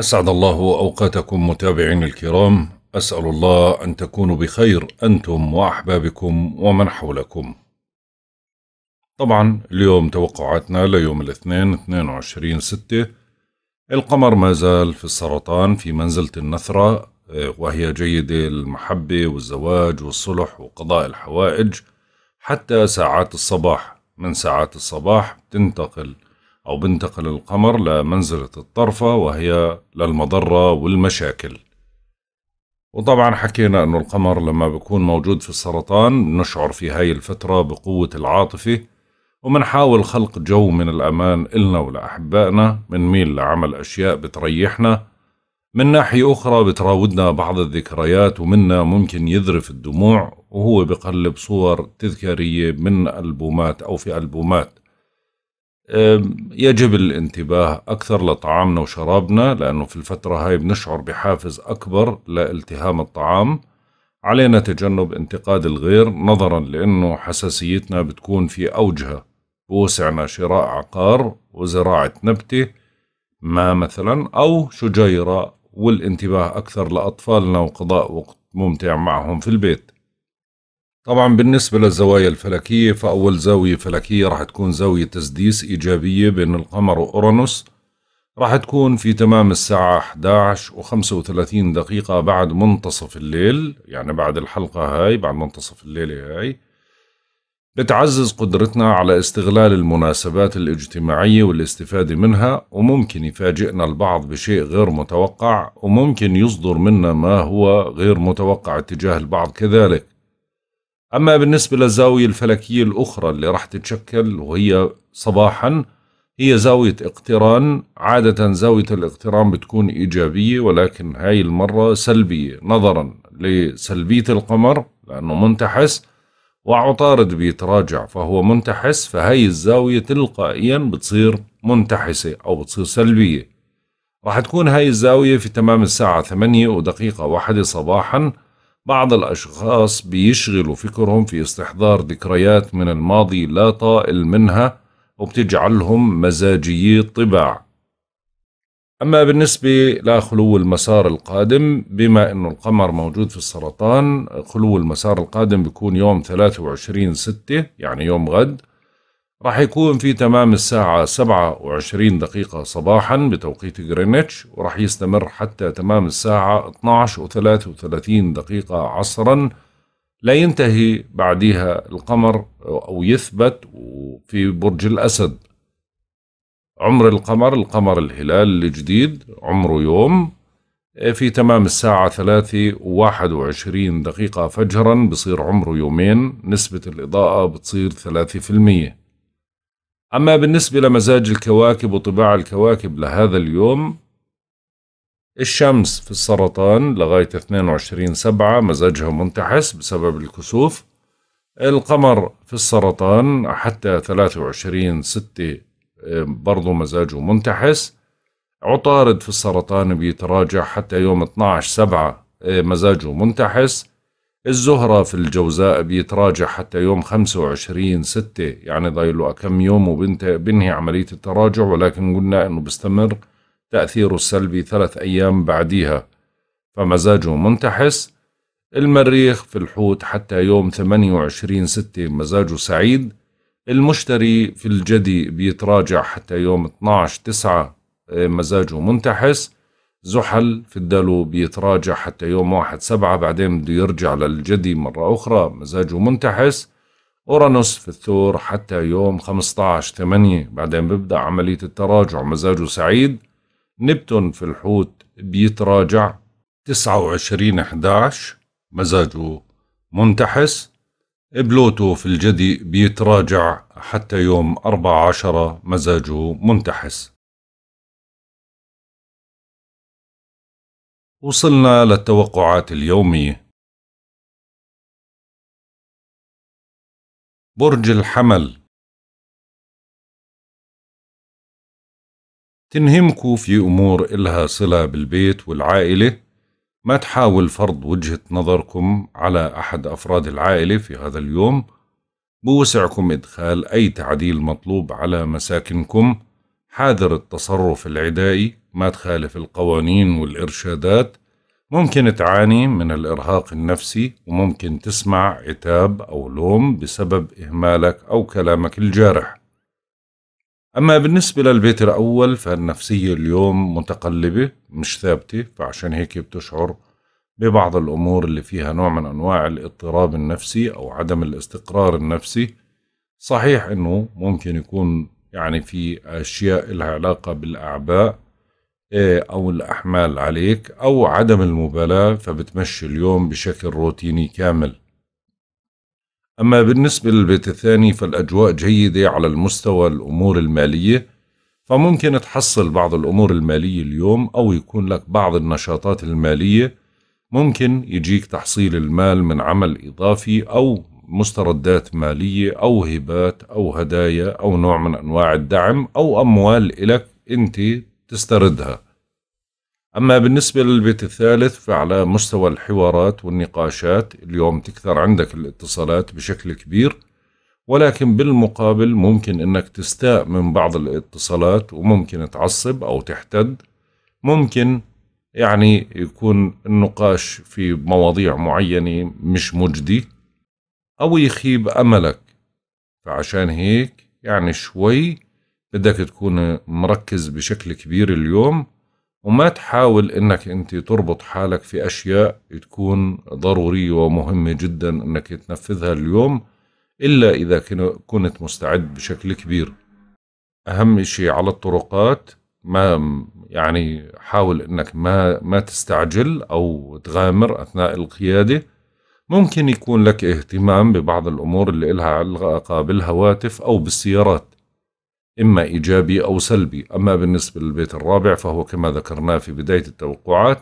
أسعد الله أوقاتكم متابعين الكرام أسأل الله أن تكونوا بخير أنتم وأحبابكم ومن حولكم طبعا اليوم توقعاتنا ليوم الاثنين 22 ستة القمر ما زال في السرطان في منزلة النثرة آه، وهي جيدة المحبة والزواج والصلح وقضاء الحوائج حتى ساعات الصباح من ساعات الصباح تنتقل أو بنتقل القمر لمنزلة الطرفة وهي للمضرة والمشاكل وطبعا حكينا أنه القمر لما بيكون موجود في السرطان نشعر في هاي الفترة بقوة العاطفة ومنحاول خلق جو من الأمان إلنا ولأحبائنا ميل لعمل أشياء بتريحنا من ناحية أخرى بتراودنا بعض الذكريات ومنا ممكن يذرف الدموع وهو بقلب صور تذكارية من ألبومات أو في ألبومات يجب الانتباه أكثر لطعامنا وشرابنا لأنه في الفترة هاي بنشعر بحافز أكبر لالتهام الطعام علينا تجنب انتقاد الغير نظرا لأنه حساسيتنا بتكون في أوجها بوسعنا شراء عقار وزراعة نبتة ما مثلا أو شجيرة والانتباه أكثر لأطفالنا وقضاء وقت ممتع معهم في البيت طبعا بالنسبة للزوايا الفلكية فأول زاوية فلكية راح تكون زاوية تسديس إيجابية بين القمر وأورانوس راح تكون في تمام الساعة 11 و 35 دقيقة بعد منتصف الليل يعني بعد الحلقة هاي بعد منتصف الليلة هاي بتعزز قدرتنا على استغلال المناسبات الاجتماعية والاستفادة منها وممكن يفاجئنا البعض بشيء غير متوقع وممكن يصدر منا ما هو غير متوقع اتجاه البعض كذلك أما بالنسبة للزاوية الفلكية الأخرى اللي راح تتشكل وهي صباحا هي زاوية اقتران عادة زاوية الاقتران بتكون إيجابية ولكن هاي المرة سلبية نظرا لسلبية القمر لأنه منتحس وعطارد بيتراجع فهو منتحس فهي الزاوية تلقائيا بتصير منتحسة أو بتصير سلبية راح تكون هاي الزاوية في تمام الساعة 8 ودقيقة واحدة صباحاً بعض الأشخاص بيشغلوا فكرهم في استحضار ذكريات من الماضي لا طائل منها وبتجعلهم مزاجيي الطباع أما بالنسبة لخلو المسار القادم بما أنه القمر موجود في السرطان خلو المسار القادم بيكون يوم 23 ستة يعني يوم غد راح يكون في تمام الساعة 27 دقيقة صباحا بتوقيت غرينتش وراح يستمر حتى تمام الساعة 12 و 33 دقيقة عصرا لا ينتهي بعدها القمر أو يثبت في برج الأسد عمر القمر القمر الهلال الجديد عمره يوم في تمام الساعة ثلاثة وواحد وعشرين دقيقة فجرا بصير عمره يومين نسبة الإضاءة بتصير ثلاثة في المية أما بالنسبة لمزاج الكواكب وطباع الكواكب لهذا اليوم الشمس في السرطان لغاية 22 سبعة مزاجها منتحس بسبب الكسوف القمر في السرطان حتى 23 ستة برضو مزاجه منتحس عطارد في السرطان بيتراجع حتى يوم 12 سبعة مزاجه منتحس الزهرة في الجوزاء بيتراجع حتى يوم 25 ستة يعني ضايل أكم كم يوم وبنهي عملية التراجع ولكن قلنا أنه بيستمر تأثيره السلبي ثلاث أيام بعديها فمزاجه منتحس المريخ في الحوت حتى يوم 28 ستة مزاجه سعيد المشتري في الجدي بيتراجع حتى يوم 12 تسعة آه، مزاجه منتحس زحل في الدلو بيتراجع حتى يوم واحد سبعة بعدين بده يرجع للجدي مرة أخرى مزاجه منتحس أورانوس في الثور حتى يوم 15 8 بعدين ببدأ عملية التراجع مزاجه سعيد نبتون في الحوت بيتراجع 29 11 مزاجه منتحس بلوتو في الجدي بيتراجع حتى يوم 4 عشرة مزاجه منتحس وصلنا للتوقعات اليومية برج الحمل تنهمكوا في أمور إلها صلة بالبيت والعائلة ما تحاول فرض وجهة نظركم على أحد أفراد العائلة في هذا اليوم بوسعكم إدخال أي تعديل مطلوب على مساكنكم حاذر التصرف العدائي ما تخالف القوانين والإرشادات ممكن تعاني من الإرهاق النفسي وممكن تسمع عتاب أو لوم بسبب إهمالك أو كلامك الجارح أما بالنسبة للبيت الأول فالنفسية اليوم متقلبة مش ثابتة فعشان هيك بتشعر ببعض الأمور اللي فيها نوع من أنواع الاضطراب النفسي أو عدم الاستقرار النفسي صحيح أنه ممكن يكون يعني في أشياء لها علاقة بالأعباء إيه، او الاحمال عليك او عدم المبالاه فبتمشي اليوم بشكل روتيني كامل اما بالنسبه للبيت الثاني فالاجواء جيده على المستوى الامور الماليه فممكن تحصل بعض الامور الماليه اليوم او يكون لك بعض النشاطات الماليه ممكن يجيك تحصيل المال من عمل اضافي او مستردات ماليه او هبات او هدايا او نوع من انواع الدعم او اموال الك انت تستردها أما بالنسبة للبيت الثالث فعلى مستوى الحوارات والنقاشات اليوم تكثر عندك الاتصالات بشكل كبير ولكن بالمقابل ممكن أنك تستاء من بعض الاتصالات وممكن تعصب أو تحتد ممكن يعني يكون النقاش في مواضيع معينة مش مجدي أو يخيب أملك فعشان هيك يعني شوي بدك تكون مركز بشكل كبير اليوم وما تحاول انك انت تربط حالك في اشياء تكون ضرورية ومهمة جدا انك تنفذها اليوم الا اذا كنت مستعد بشكل كبير اهم شيء على الطرقات ما يعني حاول انك ما ما تستعجل او تغامر اثناء القياده ممكن يكون لك اهتمام ببعض الامور اللي لها علاقه بالهواتف او بالسيارات إما إيجابي أو سلبي أما بالنسبة للبيت الرابع فهو كما ذكرناه في بداية التوقعات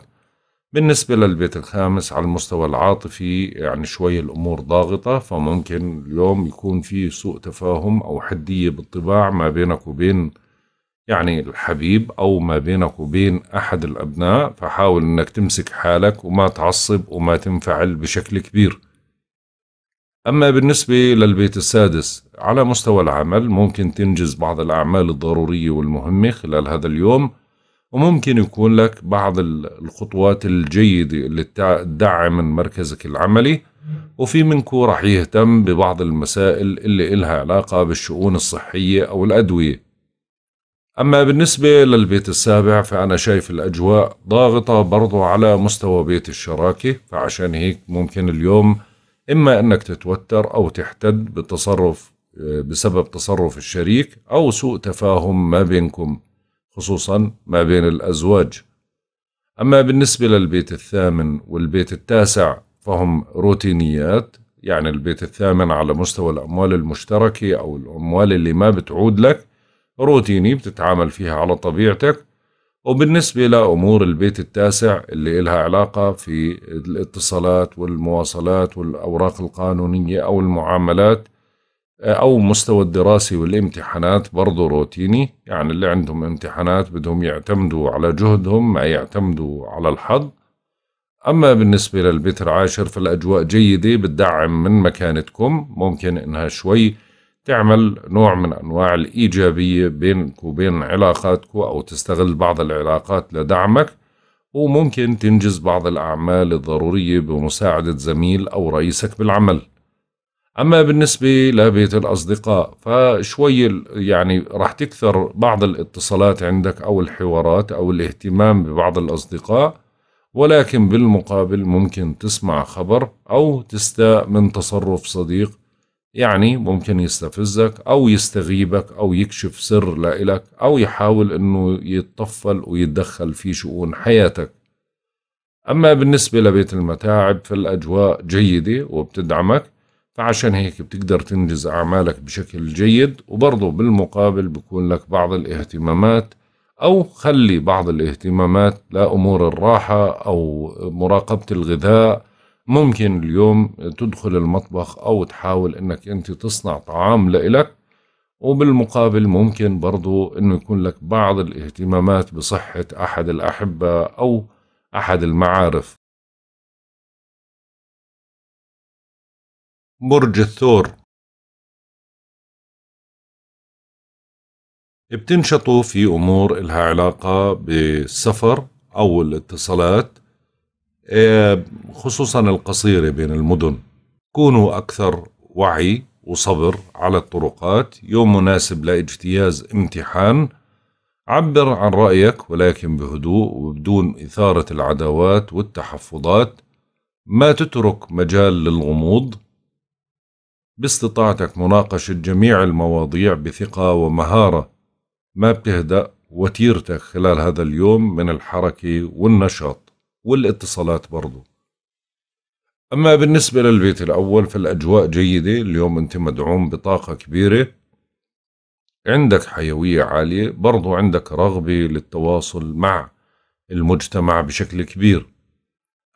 بالنسبة للبيت الخامس على المستوى العاطفي يعني شوي الأمور ضاغطة فممكن اليوم يكون في سوء تفاهم أو حدية بالطباع ما بينك وبين يعني الحبيب أو ما بينك وبين أحد الأبناء فحاول أنك تمسك حالك وما تعصب وما تنفعل بشكل كبير أما بالنسبة للبيت السادس على مستوى العمل ممكن تنجز بعض الأعمال الضرورية والمهمة خلال هذا اليوم وممكن يكون لك بعض الخطوات الجيدة اللي تدعم من مركزك العملي وفي منكو رح يهتم ببعض المسائل اللي إلها علاقة بالشؤون الصحية أو الأدوية أما بالنسبة للبيت السابع فأنا شايف الأجواء ضاغطة برضو على مستوى بيت الشراكة فعشان هيك ممكن اليوم إما أنك تتوتر أو تحتد بتصرف بسبب تصرف الشريك أو سوء تفاهم ما بينكم خصوصا ما بين الأزواج أما بالنسبة للبيت الثامن والبيت التاسع فهم روتينيات يعني البيت الثامن على مستوى الأموال المشتركة أو الأموال اللي ما بتعود لك روتيني بتتعامل فيها على طبيعتك وبالنسبة لأمور البيت التاسع اللي إلها علاقة في الاتصالات والمواصلات والأوراق القانونية أو المعاملات آه، أو مستوى الدراسي والامتحانات برضه روتيني يعني اللي عندهم امتحانات بدهم يعتمدوا على جهدهم ما يعتمدوا على الحظ أما بالنسبة للبيت العاشر فالأجواء جيدة بتدعم من مكانتكم ممكن إنها شوي تعمل نوع من أنواع الإيجابية بينك وبين علاقاتك أو تستغل بعض العلاقات لدعمك وممكن تنجز بعض الأعمال الضرورية بمساعدة زميل أو رئيسك بالعمل أما بالنسبة لبيت الأصدقاء فشوي يعني راح تكثر بعض الاتصالات عندك أو الحوارات أو الاهتمام ببعض الأصدقاء ولكن بالمقابل ممكن تسمع خبر أو تستاء من تصرف صديق يعني ممكن يستفزك أو يستغيبك أو يكشف سر لإلك أو يحاول أنه يتطفل ويتدخل في شؤون حياتك أما بالنسبة لبيت المتاعب فالأجواء جيدة وبتدعمك فعشان هيك بتقدر تنجز أعمالك بشكل جيد وبرضه بالمقابل بكون لك بعض الاهتمامات أو خلي بعض الاهتمامات لأمور الراحة أو مراقبة الغذاء ممكن اليوم تدخل المطبخ أو تحاول أنك أنت تصنع طعام لإلك وبالمقابل ممكن برضو أنه يكون لك بعض الاهتمامات بصحة أحد الأحبة أو أحد المعارف برج الثور بتنشطوا في أمور إلها علاقة بالسفر أو الاتصالات خصوصا القصيرة بين المدن كونوا أكثر وعي وصبر على الطرقات يوم مناسب لاجتياز امتحان عبر عن رأيك ولكن بهدوء وبدون إثارة العداوات والتحفظات ما تترك مجال للغموض باستطاعتك مناقشة جميع المواضيع بثقة ومهارة ما بتهدأ وتيرتك خلال هذا اليوم من الحركة والنشاط والاتصالات برضو أما بالنسبة للبيت الأول فالأجواء جيدة اليوم أنت مدعوم بطاقة كبيرة عندك حيوية عالية برضو عندك رغبة للتواصل مع المجتمع بشكل كبير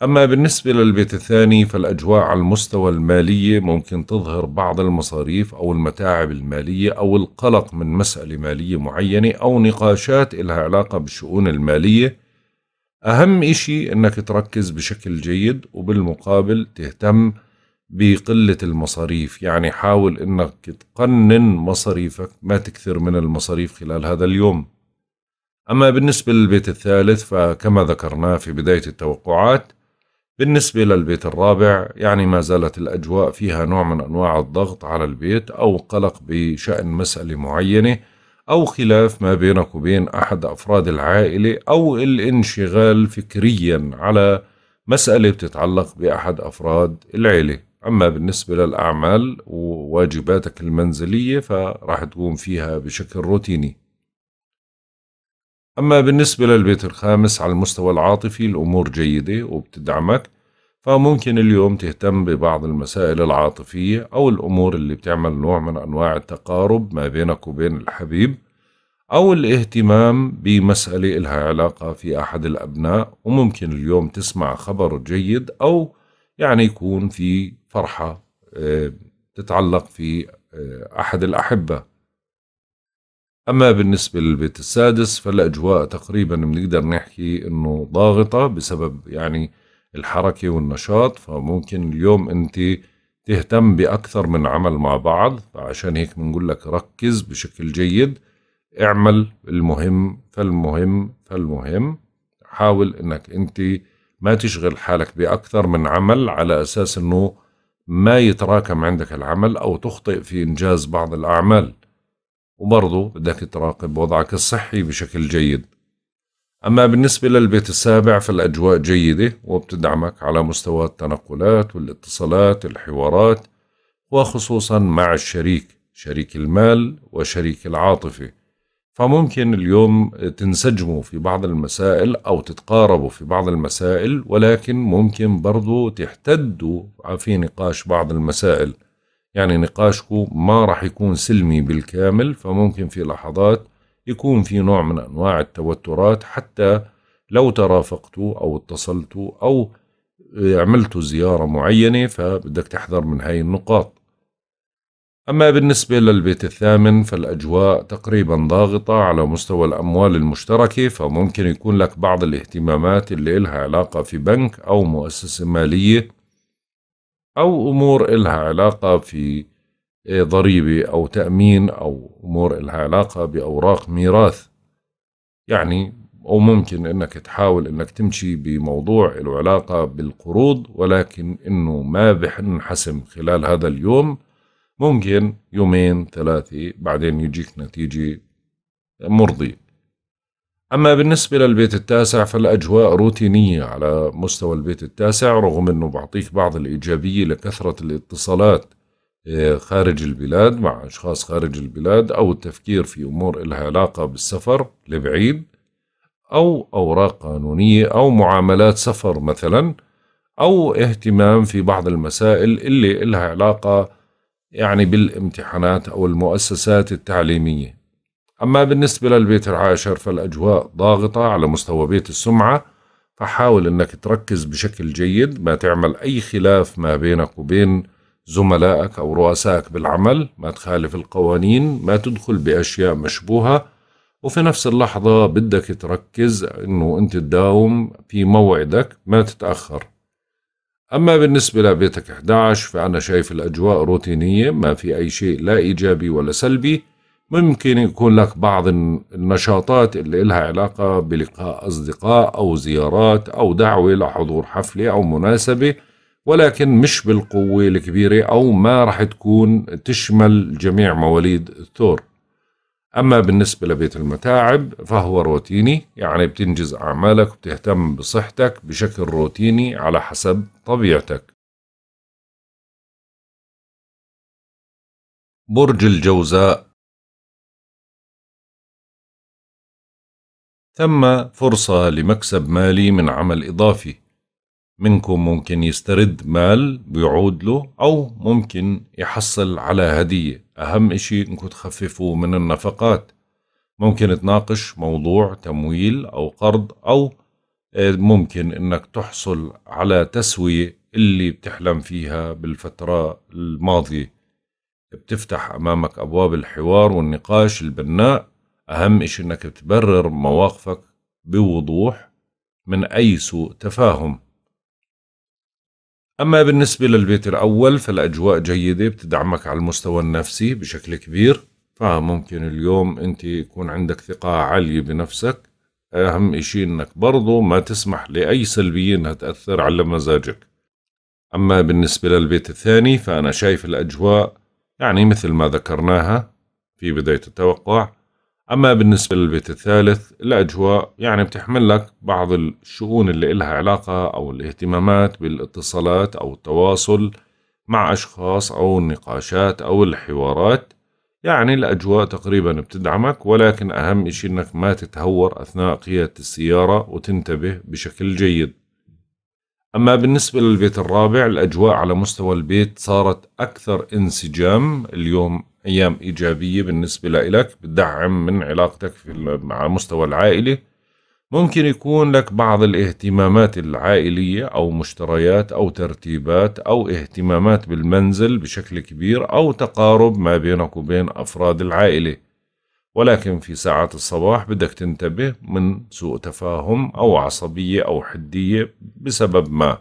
أما بالنسبة للبيت الثاني فالأجواء على المستوى المالية ممكن تظهر بعض المصاريف أو المتاعب المالية أو القلق من مسألة مالية معينة أو نقاشات إلها علاقة بالشؤون المالية أهم إشي أنك تركز بشكل جيد وبالمقابل تهتم بقلة المصاريف يعني حاول أنك تقنن مصاريفك ما تكثر من المصاريف خلال هذا اليوم أما بالنسبة للبيت الثالث فكما ذكرنا في بداية التوقعات بالنسبة للبيت الرابع يعني ما زالت الأجواء فيها نوع من أنواع الضغط على البيت أو قلق بشأن مسألة معينة أو خلاف ما بينك وبين أحد أفراد العائلة أو الانشغال فكريا على مسألة بتتعلق بأحد أفراد العيلة أما بالنسبة للأعمال وواجباتك المنزلية فراح تقوم فيها بشكل روتيني أما بالنسبة للبيت الخامس على المستوى العاطفي الأمور جيدة وبتدعمك فممكن اليوم تهتم ببعض المسائل العاطفية أو الأمور اللي بتعمل نوع من أنواع التقارب ما بينك وبين الحبيب أو الاهتمام بمسألة إلها علاقة في أحد الأبناء وممكن اليوم تسمع خبر جيد أو يعني يكون في فرحة آه، تتعلق في آه، أحد الأحبة أما بالنسبة للبيت السادس فالأجواء تقريبا بنقدر نحكي أنه ضاغطة بسبب يعني الحركة والنشاط فممكن اليوم أنت تهتم بأكثر من عمل مع بعض فعشان هيك بنقول لك ركز بشكل جيد اعمل المهم فالمهم فالمهم حاول أنك أنت ما تشغل حالك بأكثر من عمل على أساس أنه ما يتراكم عندك العمل أو تخطئ في إنجاز بعض الأعمال وبرضه بدك تراقب وضعك الصحي بشكل جيد أما بالنسبة للبيت السابع فالأجواء جيدة وبتدعمك على مستوى التنقلات والاتصالات الحوارات وخصوصا مع الشريك شريك المال وشريك العاطفة فممكن اليوم تنسجموا في بعض المسائل أو تتقاربوا في بعض المسائل ولكن ممكن برضو تحتدوا في نقاش بعض المسائل يعني نقاشكم ما راح يكون سلمي بالكامل فممكن في لحظات يكون في نوع من أنواع التوترات حتى لو ترافقتوا أو اتصلتوا أو عملتوا زيارة معينة فبدك تحذر من هاي النقاط أما بالنسبة للبيت الثامن فالأجواء تقريبا ضاغطة على مستوى الأموال المشتركة فممكن يكون لك بعض الاهتمامات اللي إلها علاقة في بنك أو مؤسسة مالية أو أمور إلها علاقة في ضريبة أو تأمين أو أمور لها علاقة بأوراق ميراث يعني أو ممكن أنك تحاول أنك تمشي بموضوع له علاقة بالقروض ولكن أنه ما حسم خلال هذا اليوم ممكن يومين ثلاثة بعدين يجيك نتيجة مرضية أما بالنسبة للبيت التاسع فالأجواء روتينية على مستوى البيت التاسع رغم أنه بعطيك بعض الإيجابية لكثرة الاتصالات آه، خارج البلاد مع أشخاص خارج البلاد أو التفكير في أمور لها علاقة بالسفر لبعيد أو أوراق قانونية أو معاملات سفر مثلا أو اهتمام في بعض المسائل اللي لها علاقة يعني بالامتحانات أو المؤسسات التعليمية أما بالنسبة للبيت العاشر فالأجواء ضاغطة على مستوى بيت السمعة فحاول أنك تركز بشكل جيد ما تعمل أي خلاف ما بينك وبين زملائك أو رؤسائك بالعمل ما تخالف القوانين ما تدخل بأشياء مشبوهة وفي نفس اللحظة بدك تركز أنه أنت تداوم في موعدك ما تتأخر أما بالنسبة لبيتك 11 فأنا شايف الأجواء روتينية ما في أي شيء لا إيجابي ولا سلبي ممكن يكون لك بعض النشاطات اللي إلها علاقة بلقاء أصدقاء أو زيارات أو دعوة لحضور حفلة أو مناسبة ولكن مش بالقوة الكبيرة أو ما رح تكون تشمل جميع مواليد الثور أما بالنسبة لبيت المتاعب فهو روتيني يعني بتنجز أعمالك وبتهتم بصحتك بشكل روتيني على حسب طبيعتك برج الجوزاء ثم فرصة لمكسب مالي من عمل إضافي منكم ممكن يسترد مال بيعود له أو ممكن يحصل على هدية أهم إشي إنكم تخففوا من النفقات ممكن تناقش موضوع تمويل أو قرض أو آه، ممكن إنك تحصل على تسوية اللي بتحلم فيها بالفترة الماضية بتفتح أمامك أبواب الحوار والنقاش البناء أهم إشي إنك تبرر مواقفك بوضوح من أي سوء تفاهم أما بالنسبة للبيت الأول فالأجواء جيدة بتدعمك على المستوى النفسي بشكل كبير فممكن اليوم أنت يكون عندك ثقة عالية بنفسك أهم إشي أنك برضو ما تسمح لأي سلبية أنها تأثر على مزاجك أما بالنسبة للبيت الثاني فأنا شايف الأجواء يعني مثل ما ذكرناها في بداية التوقع أما بالنسبة للبيت الثالث الأجواء يعني بتحمل لك بعض الشؤون اللي إلها علاقة أو الاهتمامات بالاتصالات أو التواصل مع أشخاص أو النقاشات أو الحوارات يعني الأجواء تقريبا بتدعمك ولكن أهم إشي إنك ما تتهور أثناء قيادة السيارة وتنتبه بشكل جيد أما بالنسبة للبيت الرابع الأجواء على مستوى البيت صارت أكثر انسجام اليوم ايام ايجابيه بالنسبه لإلك بتدعم من علاقتك في على مستوى العائله ممكن يكون لك بعض الاهتمامات العائليه او مشتريات او ترتيبات او اهتمامات بالمنزل بشكل كبير او تقارب ما بينك وبين افراد العائله ولكن في ساعات الصباح بدك تنتبه من سوء تفاهم او عصبيه او حديه بسبب ما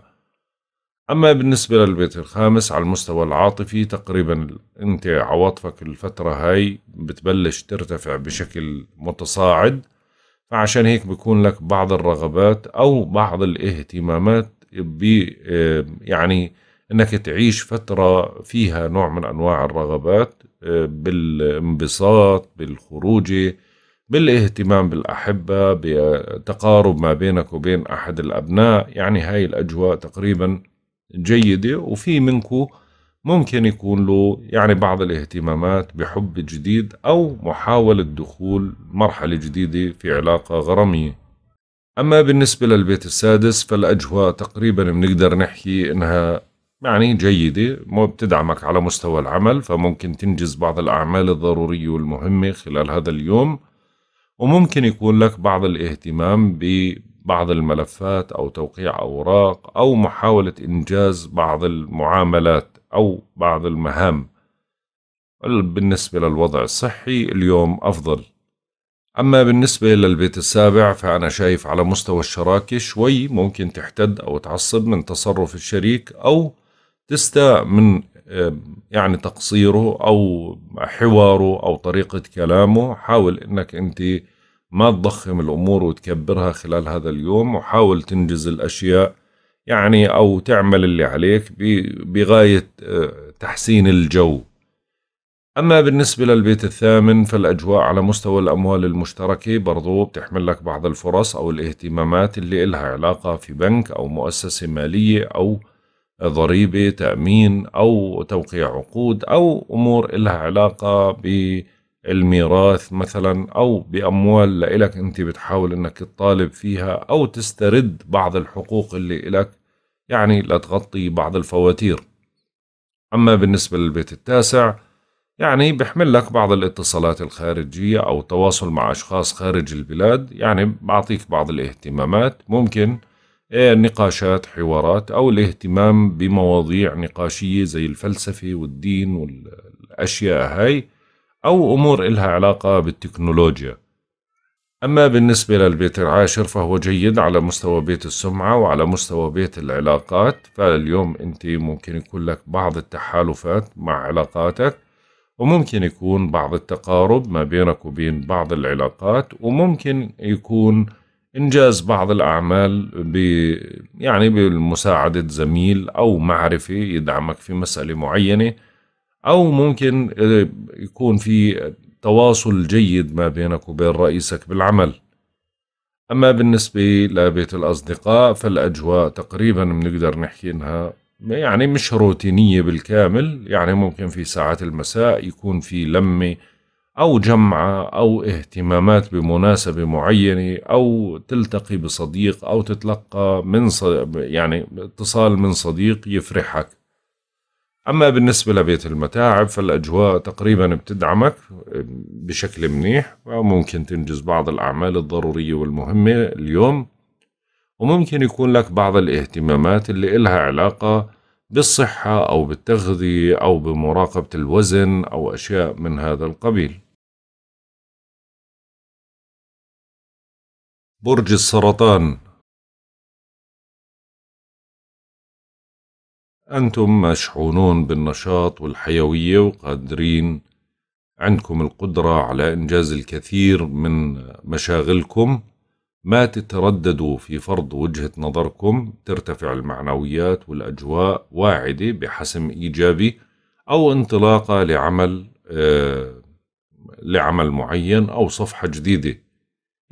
أما بالنسبة للبيت الخامس على المستوى العاطفي تقريبا أنت عواطفك الفترة هاي بتبلش ترتفع بشكل متصاعد فعشان هيك بيكون لك بعض الرغبات أو بعض الاهتمامات بي يعني أنك تعيش فترة فيها نوع من أنواع الرغبات بالانبساط بالخروج بالاهتمام بالأحبة بتقارب ما بينك وبين أحد الأبناء يعني هاي الأجواء تقريبا جيدة وفي منكم ممكن يكون له يعني بعض الاهتمامات بحب جديد أو محاولة دخول مرحلة جديدة في علاقة غرامية أما بالنسبة للبيت السادس فالأجواء تقريبا بنقدر نحكي إنها يعني جيدة بتدعمك على مستوى العمل فممكن تنجز بعض الأعمال الضرورية والمهمة خلال هذا اليوم وممكن يكون لك بعض الاهتمام بعض الملفات أو توقيع أوراق أو محاولة إنجاز بعض المعاملات أو بعض المهام بالنسبة للوضع الصحي اليوم أفضل أما بالنسبة للبيت السابع فأنا شايف على مستوى الشراكة شوي ممكن تحتد أو تعصب من تصرف الشريك أو تستاء من يعني تقصيره أو حواره أو طريقة كلامه حاول أنك أنت ما تضخم الأمور وتكبرها خلال هذا اليوم وحاول تنجز الأشياء يعني أو تعمل اللي عليك بغاية آه، تحسين الجو أما بالنسبة للبيت الثامن فالأجواء على مستوى الأموال المشتركة برضو بتحمل لك بعض الفرص أو الاهتمامات اللي إلها علاقة في بنك أو مؤسسة مالية أو ضريبة تأمين أو توقيع عقود أو أمور إلها علاقة ب الميراث مثلا أو بأموال لإلك أنت بتحاول أنك تطالب فيها أو تسترد بعض الحقوق اللي إلك يعني لتغطي بعض الفواتير أما بالنسبة للبيت التاسع يعني بحمل لك بعض الاتصالات الخارجية أو تواصل مع أشخاص خارج البلاد يعني بعطيك بعض الاهتمامات ممكن آه، نقاشات حوارات أو الاهتمام بمواضيع نقاشية زي الفلسفة والدين والأشياء هاي أو أمور إلها علاقة بالتكنولوجيا أما بالنسبة للبيت العاشر فهو جيد على مستوى بيت السمعة وعلى مستوى بيت العلاقات فاليوم أنت ممكن يكون لك بعض التحالفات مع علاقاتك وممكن يكون بعض التقارب ما بينك وبين بعض العلاقات وممكن يكون إنجاز بعض الأعمال ب يعني بمساعدة زميل أو معرفة يدعمك في مسألة معينة او ممكن آه، يكون في تواصل جيد ما بينك وبين رئيسك بالعمل اما بالنسبه لبيت الاصدقاء فالاجواء تقريبا بنقدر نحكي انها يعني مش روتينيه بالكامل يعني ممكن في ساعات المساء يكون في لمه أو جمعة أو اهتمامات بمناسبة معينة أو تلتقي بصديق أو تتلقى من صديق يعني اتصال من صديق يفرحك أما بالنسبة لبيت المتاعب فالأجواء تقريبا بتدعمك بشكل منيح وممكن تنجز بعض الأعمال الضرورية والمهمة اليوم وممكن يكون لك بعض الاهتمامات اللي إلها علاقة بالصحة أو بالتغذية أو بمراقبة الوزن أو أشياء من هذا القبيل برج السرطان أنتم مشحونون بالنشاط والحيوية وقادرين عندكم القدرة على إنجاز الكثير من مشاغلكم ما تترددوا في فرض وجهة نظركم ترتفع المعنويات والأجواء واعدة بحسم إيجابي أو انطلاقة لعمل آه لعمل معين أو صفحة جديدة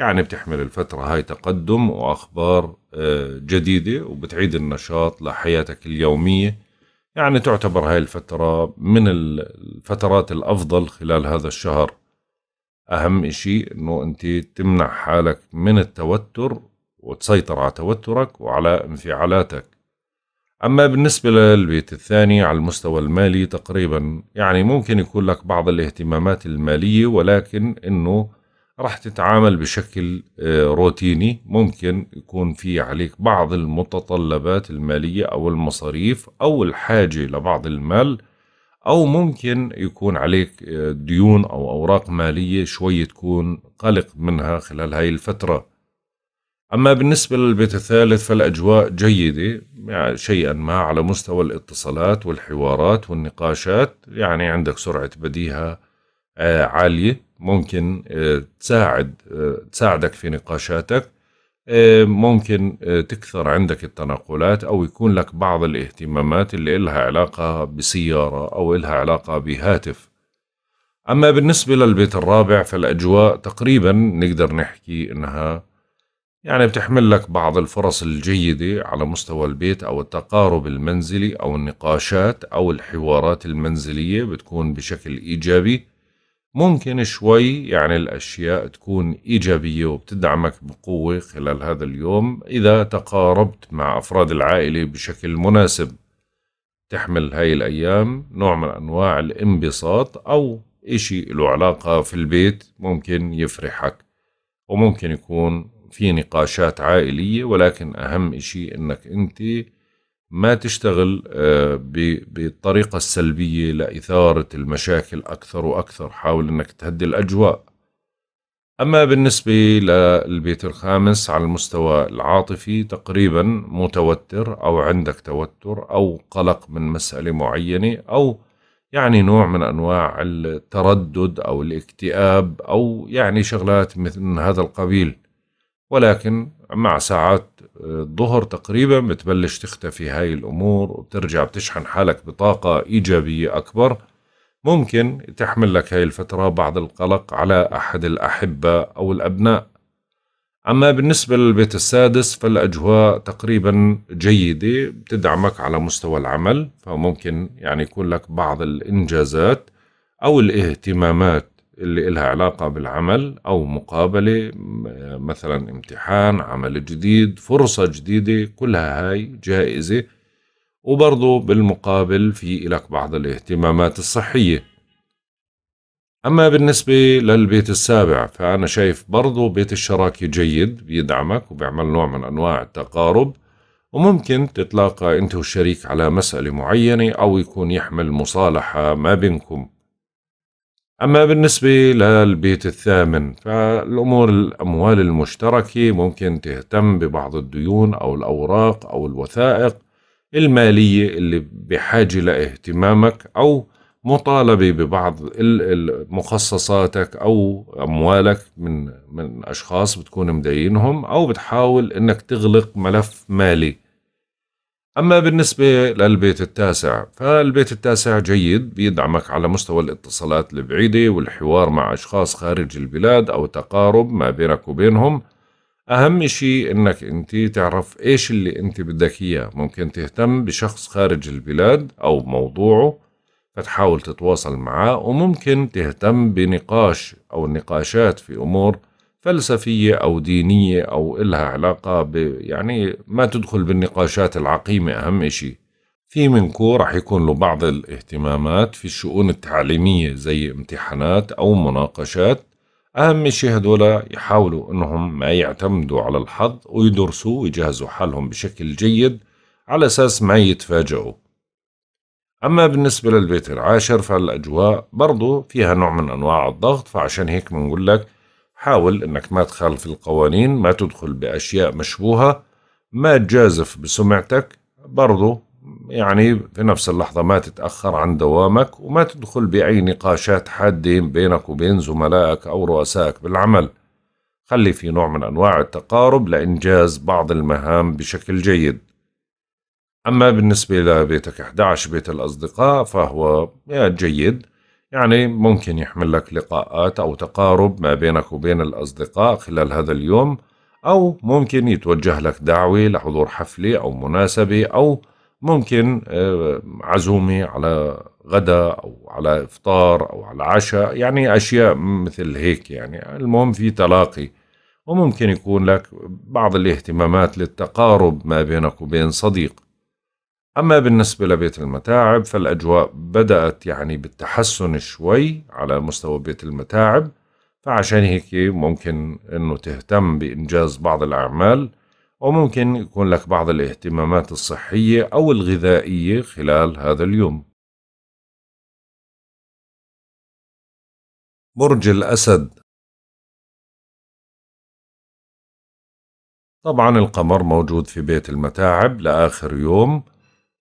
يعني بتحمل الفترة هاي تقدم وأخبار آه، جديدة وبتعيد النشاط لحياتك اليومية يعني تعتبر هاي الفترة من الفترات الأفضل خلال هذا الشهر أهم إشي أنه أنت تمنع حالك من التوتر وتسيطر على توترك وعلى انفعالاتك أما بالنسبة للبيت الثاني على المستوى المالي تقريبا يعني ممكن يكون لك بعض الاهتمامات المالية ولكن أنه راح تتعامل بشكل آه، روتيني ممكن يكون في عليك بعض المتطلبات المالية أو المصاريف أو الحاجة لبعض المال أو ممكن يكون عليك آه، ديون أو أوراق مالية شوي تكون قلق منها خلال هاي الفترة أما بالنسبة للبيت الثالث فالأجواء جيدة شيئا ما على مستوى الاتصالات والحوارات والنقاشات يعني عندك سرعة بديهة آه، عالية ممكن آه، تساعد آه، تساعدك في نقاشاتك آه، ممكن تكثر عندك التنقلات أو يكون لك بعض الاهتمامات اللي إلها علاقة بسيارة أو إلها علاقة بهاتف أما بالنسبة للبيت الرابع فالأجواء تقريبا نقدر نحكي إنها يعني بتحمل لك بعض الفرص الجيدة على مستوى البيت أو التقارب المنزلي أو النقاشات أو الحوارات المنزلية بتكون بشكل إيجابي ممكن شوي يعني الأشياء تكون إيجابية وبتدعمك بقوة خلال هذا اليوم إذا تقاربت مع أفراد العائلة بشكل مناسب تحمل هاي الأيام نوع من أنواع الانبساط أو إشي له علاقة في البيت ممكن يفرحك وممكن يكون في نقاشات عائلية ولكن أهم إشي إنك أنت ما تشتغل آه، بالطريقة السلبية لإثارة المشاكل أكثر وأكثر حاول أنك تهدي الأجواء أما بالنسبة للبيت الخامس على المستوى العاطفي تقريبا متوتر أو عندك توتر أو قلق من مسألة معينة أو يعني نوع من أنواع التردد أو الاكتئاب أو يعني شغلات مثل هذا القبيل ولكن مع ساعات آه، الظهر تقريبا بتبلش تختفي هاي الأمور وبترجع بتشحن حالك بطاقة إيجابية أكبر ممكن تحمل لك هاي الفترة بعض القلق على أحد الأحبة أو الأبناء أما بالنسبة للبيت السادس فالأجواء تقريبا جيدة بتدعمك على مستوى العمل فممكن يعني يكون لك بعض الإنجازات أو الاهتمامات اللي إلها علاقة بالعمل أو مقابلة مثلا امتحان عمل جديد فرصة جديدة كلها هاي جائزة وبرضو بالمقابل في لك بعض الاهتمامات الصحية أما بالنسبة للبيت السابع فأنا شايف برضو بيت الشراكة جيد بيدعمك وبيعمل نوع من أنواع التقارب وممكن تتلاقى أنت والشريك على مسألة معينة أو يكون يحمل مصالحة ما بينكم أما بالنسبة للبيت الثامن فالأمور الأموال المشتركة ممكن تهتم ببعض الديون أو الأوراق أو الوثائق المالية اللي بحاجة لاهتمامك أو مطالبة ببعض مخصصاتك أو أموالك من من أشخاص بتكون مدينهم أو بتحاول إنك تغلق ملف مالي أما بالنسبة للبيت التاسع فالبيت التاسع جيد بيدعمك على مستوى الاتصالات البعيدة والحوار مع أشخاص خارج البلاد أو تقارب ما بينك وبينهم أهم شيء إنك أنت تعرف إيش اللي أنت بدك إياه ممكن تهتم بشخص خارج البلاد أو موضوعه فتحاول تتواصل معاه وممكن تهتم بنقاش أو النقاشات في أمور فلسفية أو دينية أو إلها علاقة ب يعني ما تدخل بالنقاشات العقيمة أهم إشي في منكو رح يكون له بعض الاهتمامات في الشؤون التعليمية زي امتحانات أو مناقشات أهم إشي هدول يحاولوا إنهم ما يعتمدوا على الحظ ويدرسوا ويجهزوا حالهم بشكل جيد على أساس ما يتفاجئوا أما بالنسبة للبيت العاشر فالأجواء برضو فيها نوع من أنواع الضغط فعشان هيك بنقول لك حاول أنك ما تخالف القوانين ما تدخل بأشياء مشبوهة ما تجازف بسمعتك برضو يعني في نفس اللحظة ما تتأخر عن دوامك وما تدخل بأي نقاشات حادة بينك وبين زملائك أو رؤسائك بالعمل خلي في نوع من أنواع التقارب لإنجاز بعض المهام بشكل جيد أما بالنسبة لبيتك 11 بيت الأصدقاء فهو جيد يعني ممكن يحمل لك لقاءات أو تقارب ما بينك وبين الأصدقاء خلال هذا اليوم أو ممكن يتوجه لك دعوة لحضور حفلة أو مناسبة أو ممكن آه، عزومة على غدا أو على إفطار أو على عشاء يعني أشياء مثل هيك يعني المهم في تلاقي وممكن يكون لك بعض الاهتمامات للتقارب ما بينك وبين صديق أما بالنسبة لبيت المتاعب فالأجواء بدأت يعني بالتحسن شوي على مستوى بيت المتاعب فعشان هيك ممكن أنه تهتم بإنجاز بعض الأعمال وممكن يكون لك بعض الاهتمامات الصحية أو الغذائية خلال هذا اليوم برج الأسد طبعا القمر موجود في بيت المتاعب لآخر يوم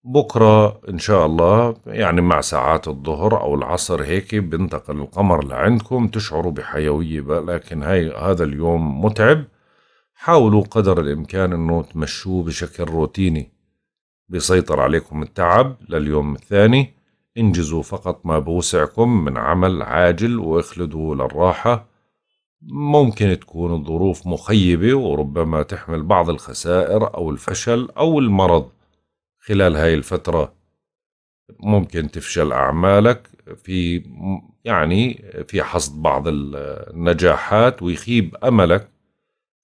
بكرة إن شاء الله يعني مع ساعات الظهر أو العصر هيك بينتقل القمر لعندكم تشعروا بحيوية بقى لكن هاي هذا اليوم متعب حاولوا قدر الإمكان إنه تمشوه بشكل روتيني بيسيطر عليكم التعب لليوم الثاني انجزوا فقط ما بوسعكم من عمل عاجل واخلدوا للراحة ممكن تكون الظروف مخيبة وربما تحمل بعض الخسائر أو الفشل أو المرض خلال هاي الفترة ممكن تفشل أعمالك في يعني في حصد بعض النجاحات ويخيب أملك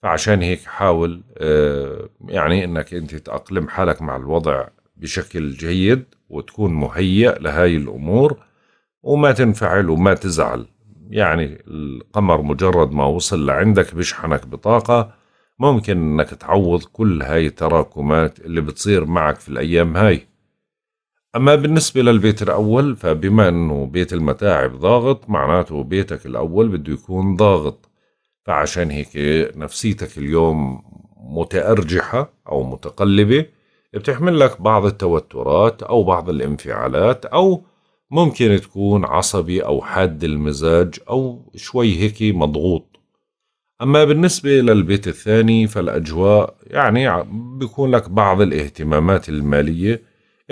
فعشان هيك حاول آه، يعني أنك أنت تأقلم حالك مع الوضع بشكل جيد وتكون مهيأ لهاي الأمور وما تنفعل وما تزعل يعني القمر مجرد ما وصل لعندك بشحنك بطاقة ممكن أنك تعوض كل هاي التراكمات اللي بتصير معك في الأيام هاي أما بالنسبة للبيت الأول فبما أنه بيت المتاعب ضاغط معناته بيتك الأول بده يكون ضاغط فعشان هيك نفسيتك اليوم متأرجحة أو متقلبة بتحمل لك بعض التوترات أو بعض الانفعالات أو ممكن تكون عصبي أو حاد المزاج أو شوي هيك مضغوط أما بالنسبة للبيت الثاني فالأجواء يعني بيكون لك بعض الاهتمامات المالية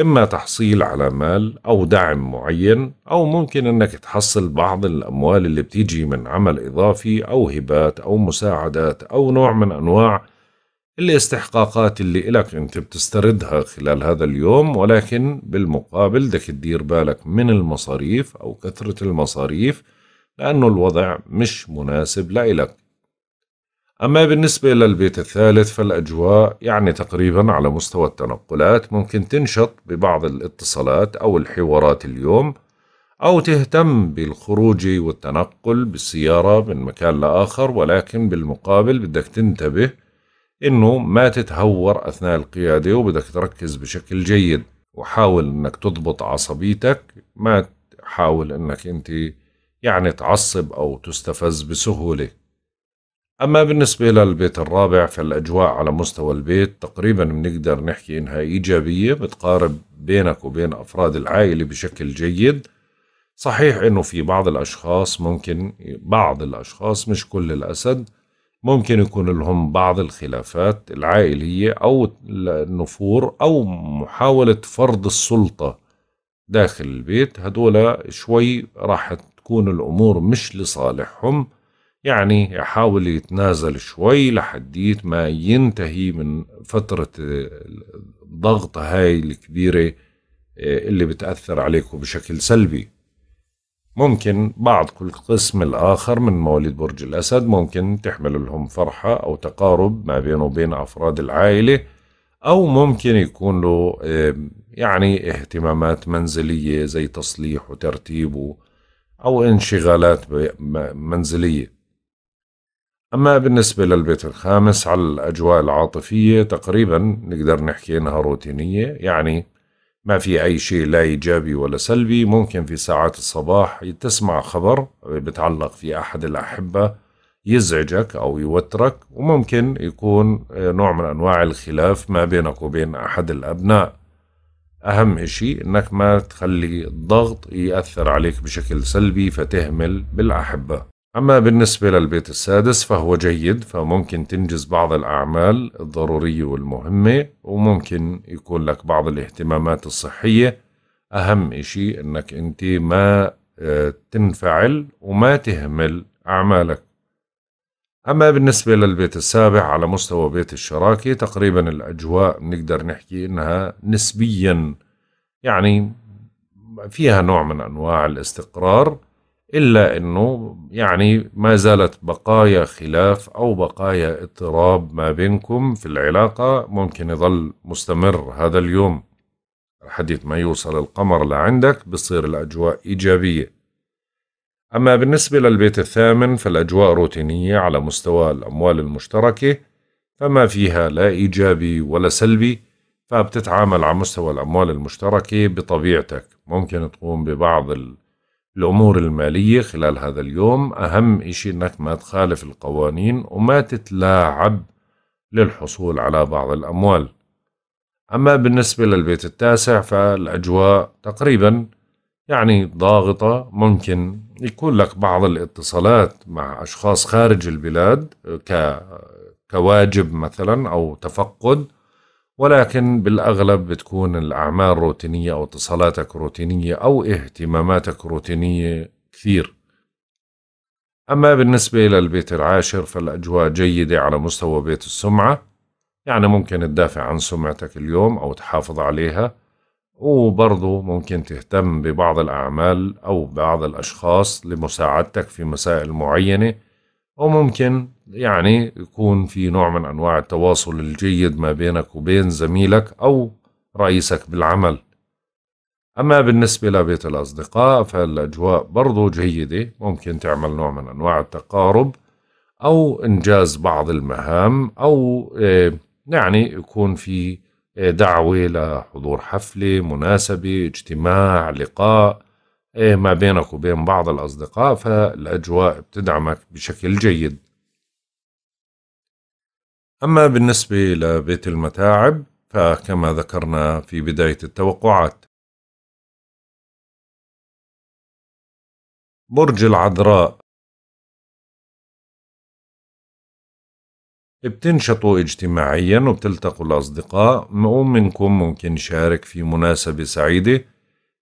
إما تحصيل على مال أو دعم معين أو ممكن أنك تحصل بعض الأموال اللي بتيجي من عمل إضافي أو هبات أو مساعدات أو نوع من أنواع الاستحقاقات اللي إلك أنت بتستردها خلال هذا اليوم ولكن بالمقابل بدك تدير بالك من المصاريف أو كثرة المصاريف لأنه الوضع مش مناسب لإلك أما بالنسبة للبيت الثالث فالأجواء يعني تقريبا على مستوى التنقلات ممكن تنشط ببعض الاتصالات أو الحوارات اليوم أو تهتم بالخروج والتنقل بالسيارة من مكان لآخر ولكن بالمقابل بدك تنتبه إنه ما تتهور أثناء القيادة وبدك تركز بشكل جيد وحاول إنك تضبط عصبيتك ما تحاول إنك أنت يعني تعصب أو تستفز بسهولة أما بالنسبة للبيت الرابع فالأجواء على مستوى البيت تقريبا بنقدر نحكي إنها إيجابية بتقارب بينك وبين أفراد العائلة بشكل جيد صحيح إنه في بعض الأشخاص ممكن بعض الأشخاص مش كل الأسد ممكن يكون لهم بعض الخلافات العائلية أو النفور أو محاولة فرض السلطة داخل البيت هدول شوي راح تكون الأمور مش لصالحهم يعني يحاول يتنازل شوي لحديت ما ينتهي من فترة الضغط هاي الكبيرة آه، اللي بتأثر عليكم بشكل سلبي ممكن بعض كل قسم الآخر من مواليد برج الأسد ممكن تحمل لهم فرحة أو تقارب ما بينه وبين أفراد العائلة أو ممكن يكون له يعني اهتمامات منزلية زي تصليح وترتيب أو انشغالات منزلية أما بالنسبة للبيت الخامس على الأجواء العاطفية تقريبا نقدر نحكي إنها روتينية يعني ما في أي شيء لا إيجابي ولا سلبي ممكن في ساعات الصباح تسمع خبر بتعلق في أحد الأحبة يزعجك أو يوترك وممكن يكون نوع من أنواع الخلاف ما بينك وبين أحد الأبناء أهم إشي إنك ما تخلي الضغط يأثر عليك بشكل سلبي فتهمل بالأحبة أما بالنسبة للبيت السادس فهو جيد فممكن تنجز بعض الأعمال الضرورية والمهمة وممكن يكون لك بعض الاهتمامات الصحية أهم إشي أنك أنت ما آه، تنفعل وما تهمل أعمالك أما بالنسبة للبيت السابع على مستوى بيت الشراكة تقريبا الأجواء بنقدر نحكي إنها نسبيا يعني فيها نوع من أنواع الاستقرار إلا أنه يعني ما زالت بقايا خلاف أو بقايا اضطراب ما بينكم في العلاقة ممكن يظل مستمر هذا اليوم لحديت ما يوصل القمر لعندك بصير الأجواء إيجابية أما بالنسبة للبيت الثامن فالأجواء روتينية على مستوى الأموال المشتركة فما فيها لا إيجابي ولا سلبي فبتتعامل على مستوى الأموال المشتركة بطبيعتك ممكن تقوم ببعض الأمور المالية خلال هذا اليوم أهم إشي أنك ما تخالف القوانين وما تتلاعب للحصول على بعض الأموال أما بالنسبة للبيت التاسع فالأجواء تقريبا يعني ضاغطة ممكن يكون لك بعض الاتصالات مع أشخاص خارج البلاد كواجب مثلا أو تفقد ولكن بالأغلب بتكون الأعمال روتينية أو اتصالاتك روتينية أو اهتماماتك روتينية كثير أما بالنسبة للبيت العاشر فالأجواء جيدة على مستوى بيت السمعة يعني ممكن تدافع عن سمعتك اليوم أو تحافظ عليها وبرضه ممكن تهتم ببعض الأعمال أو بعض الأشخاص لمساعدتك في مسائل معينة وممكن يعني يكون في نوع من أنواع التواصل الجيد ما بينك وبين زميلك أو رئيسك بالعمل أما بالنسبة لبيت الأصدقاء فالأجواء برضو جيدة ممكن تعمل نوع من أنواع التقارب أو إنجاز بعض المهام أو آه، يعني يكون في آه، دعوة لحضور حفلة مناسبة اجتماع لقاء آه، ما بينك وبين بعض الأصدقاء فالأجواء بتدعمك بشكل جيد أما بالنسبة لبيت المتاعب فكما ذكرنا في بداية التوقعات برج العذراء بتنشطوا اجتماعيا وبتلتقوا الأصدقاء ومنكم ممكن يشارك في مناسبة سعيدة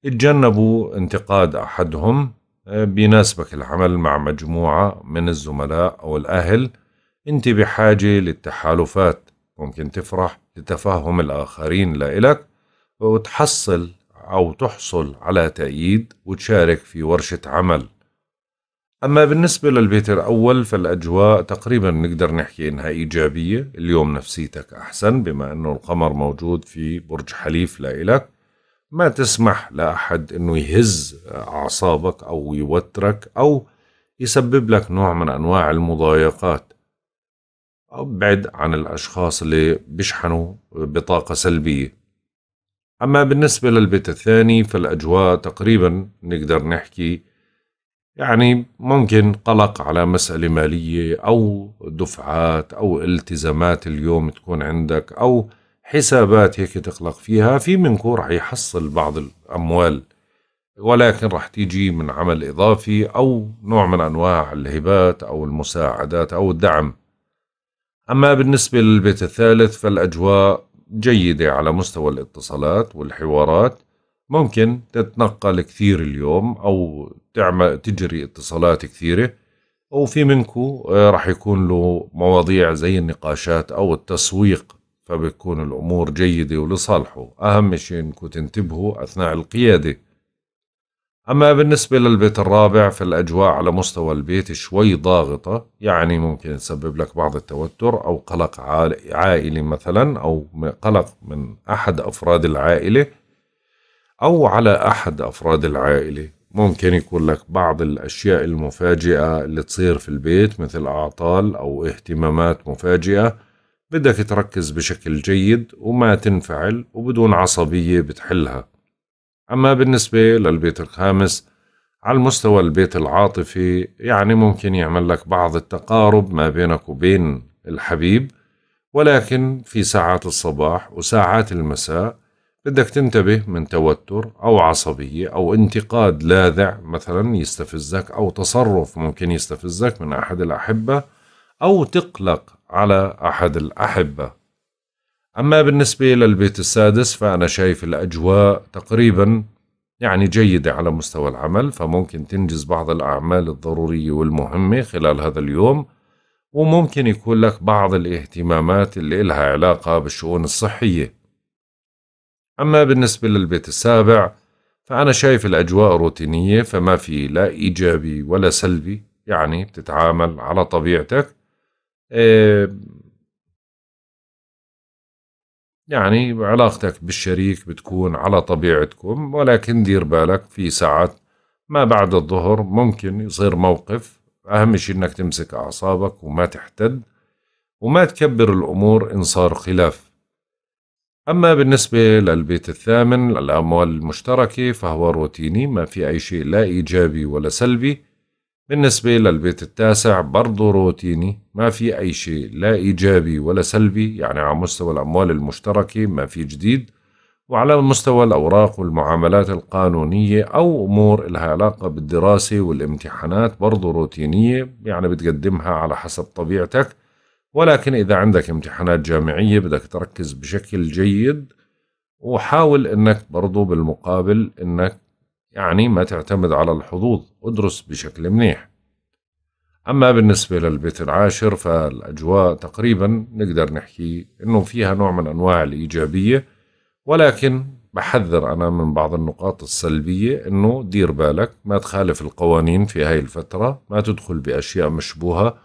اتجنبوا انتقاد أحدهم آه، بيناسبك العمل مع مجموعة من الزملاء أو الأهل أنت بحاجة للتحالفات ممكن تفرح لتفاهم الآخرين لإلك وتحصل أو تحصل على تأييد وتشارك في ورشة عمل أما بالنسبة للبيت الأول فالأجواء تقريبا نقدر نحكي إنها إيجابية اليوم نفسيتك أحسن بما أنه القمر موجود في برج حليف لإلك ما تسمح لأحد أنه يهز أعصابك أو يوترك أو يسبب لك نوع من أنواع المضايقات أبعد عن الأشخاص اللي بيشحنوا بطاقة سلبية أما بالنسبة للبيت الثاني فالأجواء تقريبا نقدر نحكي يعني ممكن قلق على مسألة مالية أو دفعات أو التزامات اليوم تكون عندك أو حسابات هيك تقلق فيها في منكم رح يحصل بعض الأموال ولكن رح تيجي من عمل إضافي أو نوع من أنواع الهبات أو المساعدات أو الدعم أما بالنسبة للبيت الثالث فالأجواء جيدة على مستوى الاتصالات والحوارات ممكن تتنقل كثير اليوم أو تعمل تجري اتصالات كثيرة وفي منكو آه، راح يكون له مواضيع زي النقاشات أو التسويق فبتكون الأمور جيدة ولصالحه أهم شيء إنكم تنتبهوا أثناء القيادة أما بالنسبة للبيت الرابع فالأجواء على مستوى البيت شوي ضاغطة يعني ممكن تسبب لك بعض التوتر أو قلق عائلي مثلا أو قلق من أحد أفراد العائلة أو على أحد أفراد العائلة ممكن يكون لك بعض الأشياء المفاجئة اللي تصير في البيت مثل أعطال أو اهتمامات مفاجئة بدك تركز بشكل جيد وما تنفعل وبدون عصبية بتحلها أما بالنسبة للبيت الخامس على المستوى البيت العاطفي يعني ممكن يعمل لك بعض التقارب ما بينك وبين الحبيب ولكن في ساعات الصباح وساعات المساء بدك تنتبه من توتر أو عصبية أو انتقاد لاذع مثلا يستفزك أو تصرف ممكن يستفزك من أحد الأحبة أو تقلق على أحد الأحبة أما بالنسبة للبيت السادس فأنا شايف الأجواء تقريبا يعني جيدة على مستوى العمل فممكن تنجز بعض الأعمال الضرورية والمهمة خلال هذا اليوم وممكن يكون لك بعض الاهتمامات اللي إلها علاقة بالشؤون الصحية أما بالنسبة للبيت السابع فأنا شايف الأجواء روتينية فما في لا إيجابي ولا سلبي يعني بتتعامل على طبيعتك إيه يعني علاقتك بالشريك بتكون على طبيعتكم ولكن دير بالك في ساعات ما بعد الظهر ممكن يصير موقف أهم شيء إنك تمسك أعصابك وما تحتد وما تكبر الأمور إن صار خلاف أما بالنسبة للبيت الثامن للأموال المشتركة فهو روتيني ما في أي شيء لا إيجابي ولا سلبي بالنسبة للبيت التاسع برضو روتيني ما في أي شيء لا إيجابي ولا سلبي يعني على مستوى الأموال المشتركة ما في جديد وعلى مستوى الأوراق والمعاملات القانونية أو أمور لها علاقة بالدراسة والامتحانات برضو روتينية يعني بتقدمها على حسب طبيعتك ولكن إذا عندك امتحانات جامعية بدك تركز بشكل جيد وحاول أنك برضو بالمقابل أنك يعني ما تعتمد على الحظوظ ادرس بشكل منيح أما بالنسبة للبيت العاشر فالأجواء تقريبا نقدر نحكي إنه فيها نوع من أنواع الإيجابية ولكن بحذر أنا من بعض النقاط السلبية إنه دير بالك ما تخالف القوانين في هاي الفترة ما تدخل بأشياء مشبوهة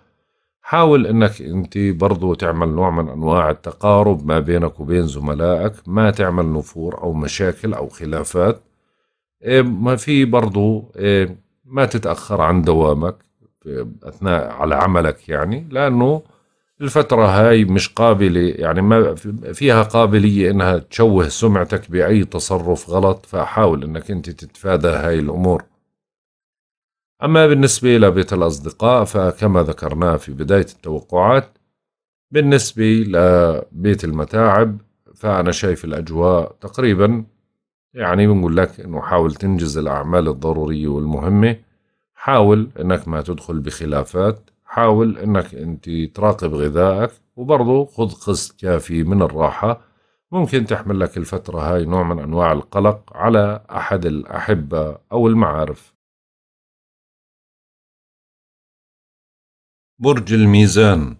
حاول إنك أنت برضو تعمل نوع من أنواع التقارب ما بينك وبين زملائك ما تعمل نفور أو مشاكل أو خلافات إيه، ما في برضو إيه، ما تتأخر عن دوامك إيه، أثناء على عملك يعني لأنه الفترة هاي مش قابلة يعني ما فيها قابلية إنها تشوه سمعتك بأي تصرف غلط فحاول إنك أنت تتفادى هاي الأمور أما بالنسبة لبيت الأصدقاء فكما ذكرناه في بداية التوقعات بالنسبة لبيت المتاعب فأنا شايف الأجواء تقريبا يعني بنقول لك انه حاول تنجز الاعمال الضروريه والمهمه حاول انك ما تدخل بخلافات حاول انك انت تراقب غذائك وبرضه خذ قسط كافي من الراحه ممكن تحمل لك الفتره هاي نوع من انواع القلق على احد الاحبه او المعارف برج الميزان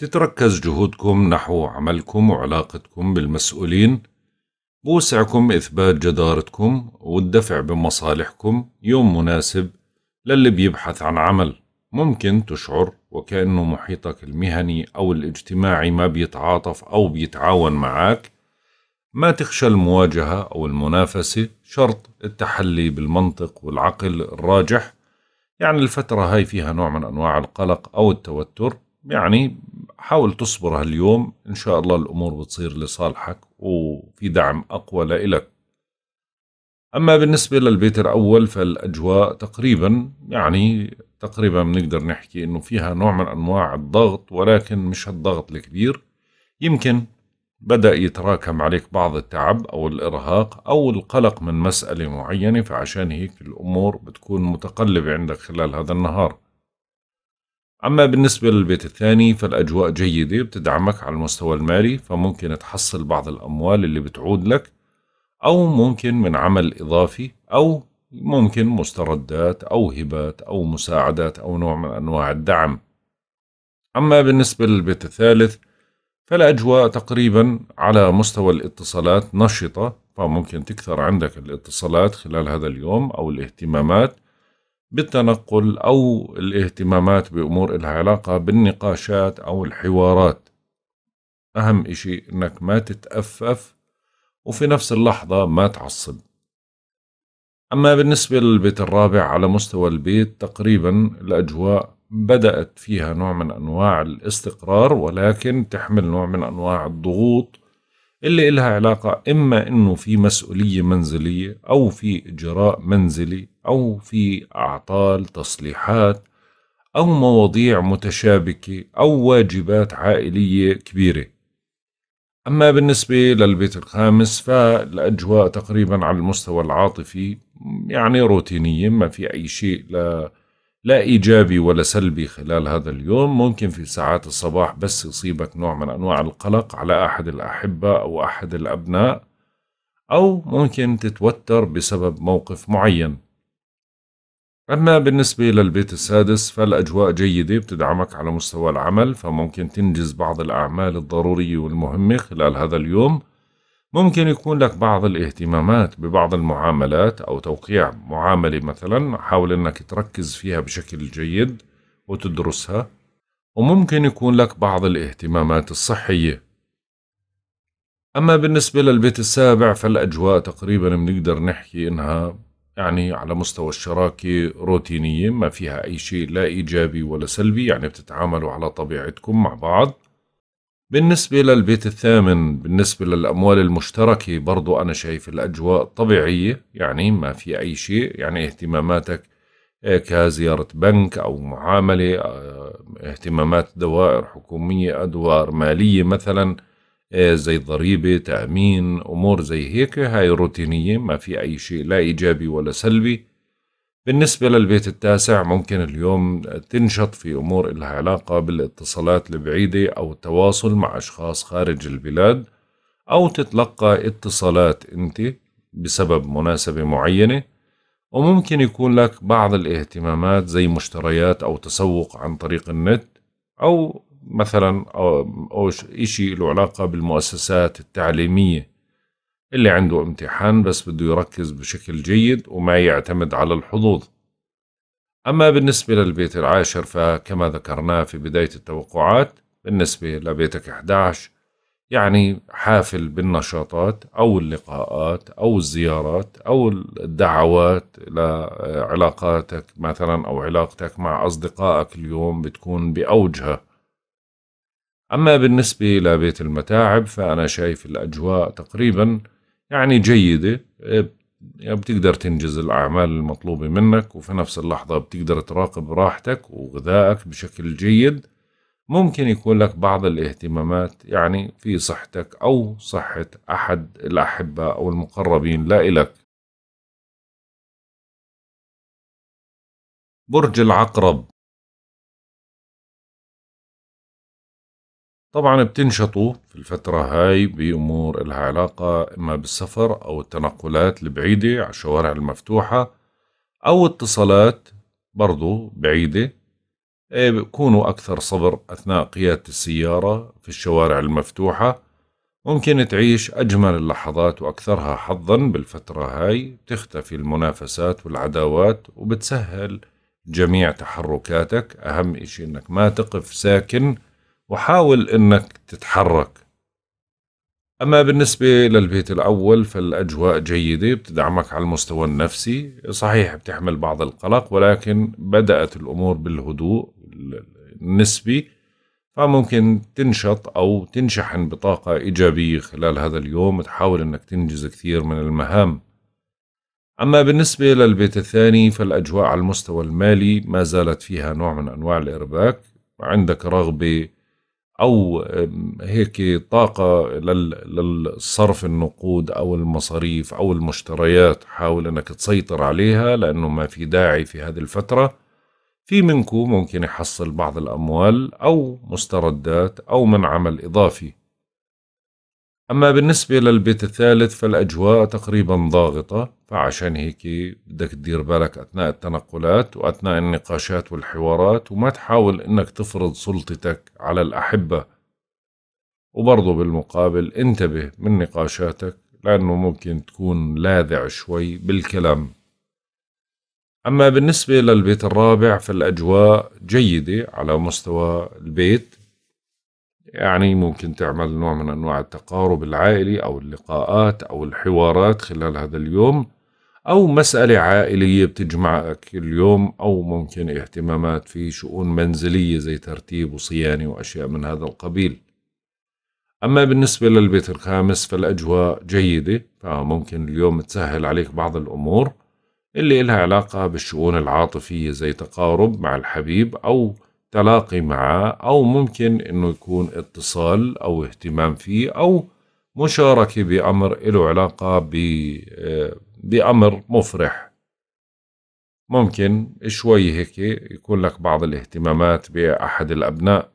تتركز جهودكم نحو عملكم وعلاقتكم بالمسؤولين بوسعكم إثبات جدارتكم والدفع بمصالحكم يوم مناسب للي بيبحث عن عمل ممكن تشعر وكأنه محيطك المهني أو الاجتماعي ما بيتعاطف أو بيتعاون معك ما تخشى المواجهة أو المنافسة شرط التحلي بالمنطق والعقل الراجح يعني الفترة هاي فيها نوع من أنواع القلق أو التوتر يعني حاول تصبر هاليوم إن شاء الله الأمور بتصير لصالحك وفي دعم أقوى لإلك أما بالنسبة للبيت الأول فالأجواء تقريبا يعني تقريبا بنقدر نحكي إنه فيها نوع من أنواع الضغط ولكن مش هالضغط الكبير يمكن بدأ يتراكم عليك بعض التعب أو الإرهاق أو القلق من مسألة معينة فعشان هيك الأمور بتكون متقلبة عندك خلال هذا النهار أما بالنسبة للبيت الثاني فالأجواء جيدة بتدعمك على المستوى المالي فممكن تحصل بعض الأموال اللي بتعود لك أو ممكن من عمل إضافي أو ممكن مستردات أو هبات أو مساعدات أو نوع من أنواع الدعم أما بالنسبة للبيت الثالث فالأجواء تقريبا على مستوى الاتصالات نشطة فممكن تكثر عندك الاتصالات خلال هذا اليوم أو الاهتمامات بالتنقل أو الاهتمامات بأمور إلها علاقة بالنقاشات أو الحوارات أهم إشي إنك ما تتأفف وفي نفس اللحظة ما تعصب أما بالنسبة للبيت الرابع على مستوى البيت تقريبا الأجواء بدأت فيها نوع من أنواع الاستقرار ولكن تحمل نوع من أنواع الضغوط اللي إلها علاقة إما إنه في مسؤولية منزلية أو في إجراء منزلي أو في أعطال تصليحات أو مواضيع متشابكة أو واجبات عائلية كبيرة أما بالنسبة للبيت الخامس فالأجواء تقريبا على المستوى العاطفي يعني روتينية ما في أي شيء لا لا إيجابي ولا سلبي خلال هذا اليوم ممكن في ساعات الصباح بس يصيبك نوع من أنواع القلق على أحد الأحبة أو أحد الأبناء أو ممكن تتوتر بسبب موقف معين أما بالنسبة للبيت السادس فالأجواء جيدة بتدعمك على مستوى العمل فممكن تنجز بعض الأعمال الضرورية والمهمة خلال هذا اليوم ممكن يكون لك بعض الاهتمامات ببعض المعاملات أو توقيع معاملة مثلا حاول أنك تركز فيها بشكل جيد وتدرسها وممكن يكون لك بعض الاهتمامات الصحية أما بالنسبة للبيت السابع فالأجواء تقريبا بنقدر نحكي إنها يعني على مستوى الشراكة روتينية ما فيها أي شيء لا إيجابي ولا سلبي يعني بتتعاملوا على طبيعتكم مع بعض بالنسبة للبيت الثامن بالنسبة للأموال المشتركة برضو أنا شايف الأجواء طبيعية يعني ما في أي شيء يعني اهتماماتك آه، كزيارة بنك أو معاملة آه، اهتمامات دوائر حكومية أدوار مالية مثلا آه، زي ضريبة تأمين أمور زي هيك هاي روتينية ما في أي شيء لا إيجابي ولا سلبي بالنسبة للبيت التاسع ممكن اليوم تنشط في أمور إلها علاقة بالاتصالات البعيدة أو التواصل مع أشخاص خارج البلاد أو تتلقى اتصالات أنت بسبب مناسبة معينة وممكن يكون لك بعض الاهتمامات زي مشتريات أو تسوق عن طريق النت أو مثلا أو, أو شيء له علاقة بالمؤسسات التعليمية اللي عنده امتحان بس بده يركز بشكل جيد وما يعتمد على الحظوظ أما بالنسبة للبيت العاشر فكما ذكرناه في بداية التوقعات بالنسبة لبيتك 11 يعني حافل بالنشاطات أو اللقاءات أو الزيارات أو الدعوات لعلاقاتك مثلا أو علاقتك مع أصدقائك اليوم بتكون بأوجها أما بالنسبة لبيت المتاعب فأنا شايف الأجواء تقريبا يعني جيدة آه، بتقدر تنجز الأعمال المطلوبة منك وفي نفس اللحظة بتقدر تراقب راحتك وغذائك بشكل جيد ممكن يكون لك بعض الاهتمامات يعني في صحتك أو صحة أحد الأحبة أو المقربين لا إلك برج العقرب طبعا بتنشطوا في الفترة هاي بأمور لها علاقة إما بالسفر أو التنقلات البعيدة على الشوارع المفتوحة أو اتصالات برضو بعيدة إيه، بكونوا أكثر صبر أثناء قيادة السيارة في الشوارع المفتوحة ممكن تعيش أجمل اللحظات وأكثرها حظا بالفترة هاي بتختفي المنافسات والعداوات وبتسهل جميع تحركاتك أهم إشي إنك ما تقف ساكن وحاول أنك تتحرك أما بالنسبة للبيت الأول فالأجواء جيدة بتدعمك على المستوى النفسي صحيح بتحمل بعض القلق ولكن بدأت الأمور بالهدوء النسبي فممكن تنشط أو تنشحن بطاقة إيجابية خلال هذا اليوم تحاول أنك تنجز كثير من المهام أما بالنسبة للبيت الثاني فالأجواء على المستوى المالي ما زالت فيها نوع من أنواع الإرباك عندك رغبة او هيك طاقه للصرف النقود او المصاريف او المشتريات حاول انك تسيطر عليها لانه ما في داعي في هذه الفتره في منكم ممكن يحصل بعض الاموال او مستردات او من عمل اضافي أما بالنسبة للبيت الثالث فالأجواء تقريبا ضاغطة فعشان هيك بدك تدير بالك أثناء التنقلات وأثناء النقاشات والحوارات وما تحاول إنك تفرض سلطتك على الأحبة وبرضو بالمقابل انتبه من نقاشاتك لأنه ممكن تكون لاذع شوي بالكلام أما بالنسبة للبيت الرابع فالأجواء جيدة على مستوى البيت يعني ممكن تعمل نوع من أنواع التقارب العائلي أو اللقاءات أو الحوارات خلال هذا اليوم أو مسألة عائلية بتجمعك اليوم أو ممكن اهتمامات في شؤون منزلية زي ترتيب وصيانة وأشياء من هذا القبيل أما بالنسبة للبيت الخامس فالأجواء جيدة فممكن اليوم تسهل عليك بعض الأمور اللي إلها علاقة بالشؤون العاطفية زي تقارب مع الحبيب أو تلاقي معه أو ممكن إنه يكون اتصال أو اهتمام فيه أو مشاركة بأمر له علاقة آه، بأمر مفرح ممكن شوي هيك يكون لك بعض الاهتمامات بأحد الأبناء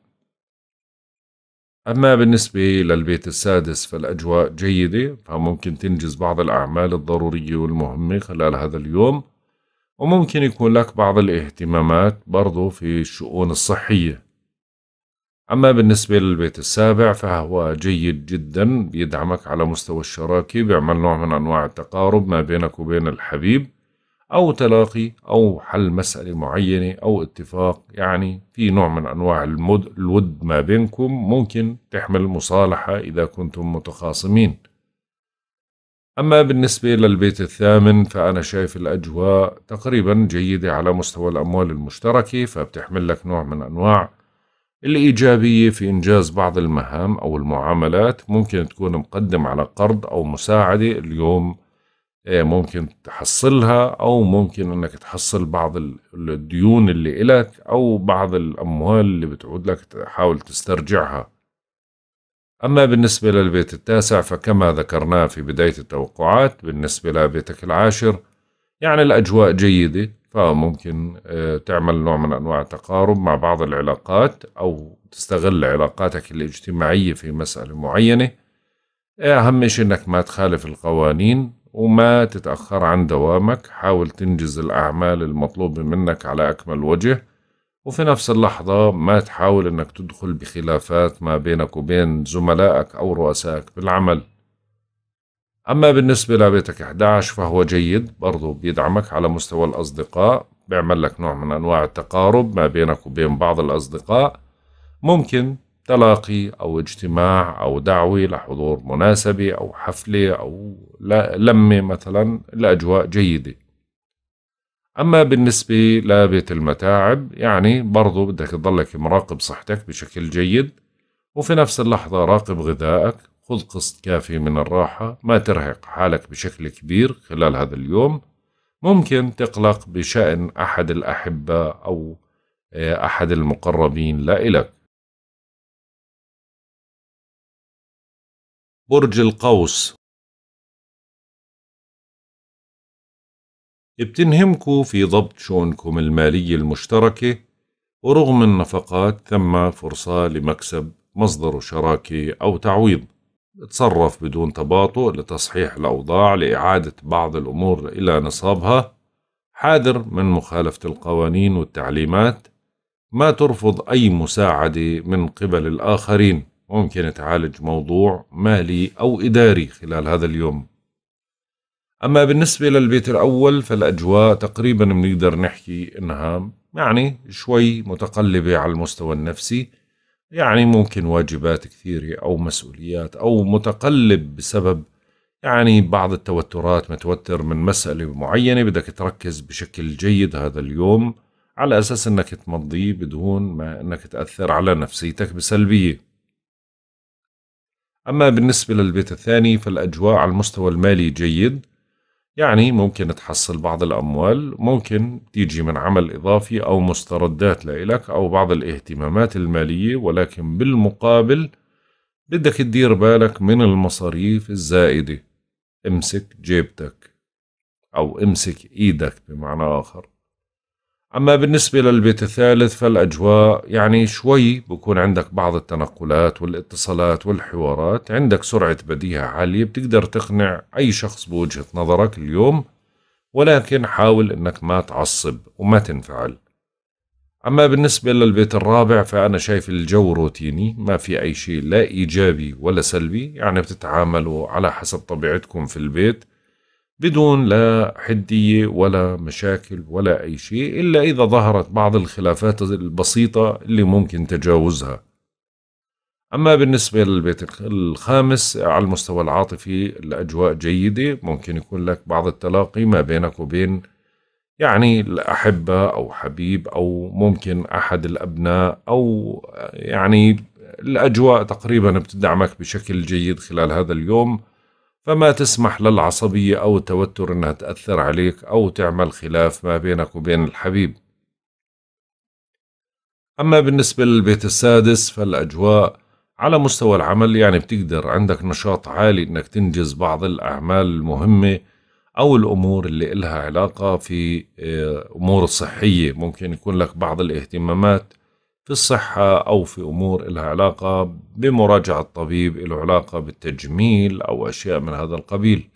أما بالنسبة للبيت السادس فالأجواء جيدة فممكن تنجز بعض الأعمال الضرورية والمهمة خلال هذا اليوم وممكن يكون لك بعض الاهتمامات برضو في الشؤون الصحية أما بالنسبة للبيت السابع فهو جيد جدا بيدعمك على مستوى الشراكة بيعمل نوع من أنواع التقارب ما بينك وبين الحبيب أو تلاقي أو حل مسألة معينة أو اتفاق يعني في نوع من أنواع المد الود ما بينكم ممكن تحمل مصالحة إذا كنتم متخاصمين أما بالنسبة للبيت الثامن فأنا شايف الأجواء تقريبا جيدة على مستوى الأموال المشتركة فبتحمل لك نوع من أنواع الإيجابية في إنجاز بعض المهام أو المعاملات ممكن تكون مقدم على قرض أو مساعدة اليوم آه، ممكن تحصلها أو ممكن أنك تحصل بعض الديون اللي إلك أو بعض الأموال اللي بتعود لك تحاول تسترجعها أما بالنسبة للبيت التاسع فكما ذكرنا في بداية التوقعات بالنسبة لبيتك العاشر يعني الأجواء جيدة فممكن آه، تعمل نوع من أنواع التقارب مع بعض العلاقات أو تستغل علاقاتك الاجتماعية في مسألة معينة أهم شيء أنك ما تخالف القوانين وما تتأخر عن دوامك حاول تنجز الأعمال المطلوبة منك على أكمل وجه وفي نفس اللحظة ما تحاول أنك تدخل بخلافات ما بينك وبين زملائك أو رؤسائك بالعمل أما بالنسبة لبيتك 11 فهو جيد برضو بيدعمك على مستوى الأصدقاء بيعمل لك نوع من أنواع التقارب ما بينك وبين بعض الأصدقاء ممكن تلاقي أو اجتماع أو دعوة لحضور مناسبة أو حفلة أو لمة مثلا الأجواء جيدة أما بالنسبة لبيت المتاعب يعني برضو بدك تضلك مراقب صحتك بشكل جيد وفي نفس اللحظة راقب غذائك خذ قسط كافي من الراحة ما ترهق حالك بشكل كبير خلال هذا اليوم ممكن تقلق بشأن أحد الأحبة أو آه، أحد المقربين لا إلك برج القوس بتنهمكوا في ضبط شؤونكم المالية المشتركة ورغم النفقات ثم فرصة لمكسب مصدر شراكة أو تعويض تصرف بدون تباطؤ لتصحيح الأوضاع لإعادة بعض الأمور إلى نصابها حاذر من مخالفة القوانين والتعليمات ما ترفض أي مساعدة من قبل الآخرين ممكن تعالج موضوع مالي أو إداري خلال هذا اليوم أما بالنسبة للبيت الأول فالأجواء تقريبا بنقدر نحكي إنها يعني شوي متقلبة على المستوى النفسي يعني ممكن واجبات كثيرة أو مسؤوليات أو متقلب بسبب يعني بعض التوترات متوتر من مسألة معينة بدك تركز بشكل جيد هذا اليوم على أساس أنك تمضيه بدون ما أنك تأثر على نفسيتك بسلبية أما بالنسبة للبيت الثاني فالأجواء على المستوى المالي جيد يعني ممكن تحصل بعض الأموال ممكن تيجي من عمل إضافي أو مستردات لإلك أو بعض الاهتمامات المالية ولكن بالمقابل بدك تدير بالك من المصاريف الزائدة امسك جيبتك أو امسك إيدك بمعنى آخر أما بالنسبة للبيت الثالث فالأجواء يعني شوي بكون عندك بعض التنقلات والاتصالات والحوارات عندك سرعة بديهة عالية بتقدر تقنع أي شخص بوجهة نظرك اليوم ولكن حاول أنك ما تعصب وما تنفعل أما بالنسبة للبيت الرابع فأنا شايف الجو روتيني ما في أي شيء لا إيجابي ولا سلبي يعني بتتعاملوا على حسب طبيعتكم في البيت بدون لا حدية ولا مشاكل ولا أي شيء إلا إذا ظهرت بعض الخلافات البسيطة اللي ممكن تجاوزها أما بالنسبة للبيت الخامس على المستوى العاطفي الأجواء جيدة ممكن يكون لك بعض التلاقي ما بينك وبين يعني الأحبة أو حبيب أو ممكن أحد الأبناء أو يعني الأجواء تقريبا بتدعمك بشكل جيد خلال هذا اليوم فما تسمح للعصبية أو التوتر أنها تأثر عليك أو تعمل خلاف ما بينك وبين الحبيب أما بالنسبة للبيت السادس فالأجواء على مستوى العمل يعني بتقدر عندك نشاط عالي أنك تنجز بعض الأعمال المهمة أو الأمور اللي إلها علاقة في آه، أمور صحية ممكن يكون لك بعض الاهتمامات في الصحة أو في أمور إلها علاقة بمراجعة الطبيب إله علاقة بالتجميل أو أشياء من هذا القبيل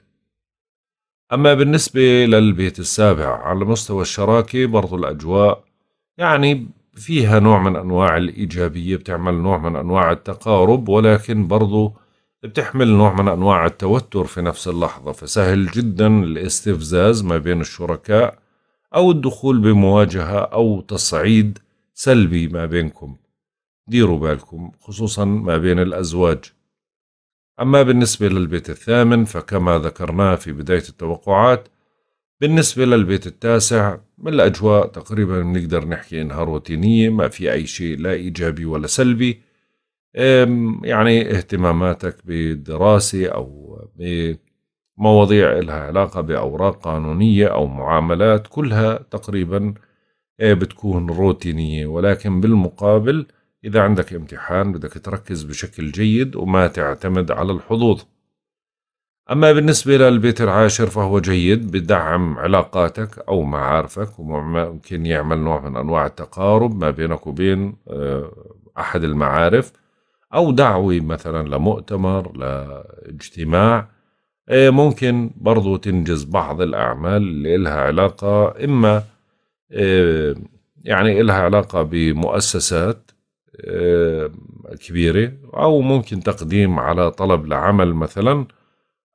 أما بالنسبة للبيت السابع على مستوى الشراكة برضو الأجواء يعني فيها نوع من أنواع الإيجابية بتعمل نوع من أنواع التقارب ولكن برضو بتحمل نوع من أنواع التوتر في نفس اللحظة فسهل جدا الاستفزاز ما بين الشركاء أو الدخول بمواجهة أو تصعيد سلبي ما بينكم ديروا بالكم خصوصا ما بين الأزواج أما بالنسبة للبيت الثامن فكما ذكرناه في بداية التوقعات بالنسبة للبيت التاسع من الأجواء تقريبا بنقدر نحكي إنها روتينية ما في أي شيء لا إيجابي ولا سلبي يعني اهتماماتك بالدراسة أو بمواضيع لها علاقة بأوراق قانونية أو معاملات كلها تقريبا إيه، بتكون روتينية ولكن بالمقابل إذا عندك امتحان بدك تركز بشكل جيد وما تعتمد على الحظوظ أما بالنسبة للبيت العاشر فهو جيد بدعم علاقاتك أو معارفك وممكن يعمل نوع من أنواع التقارب ما بينك وبين آه، أحد المعارف أو دعوة مثلا لمؤتمر لاجتماع إيه، ممكن برضو تنجز بعض الأعمال اللي لها علاقة إما آه، يعني إلها علاقة بمؤسسات آه، كبيرة أو ممكن تقديم على طلب لعمل مثلا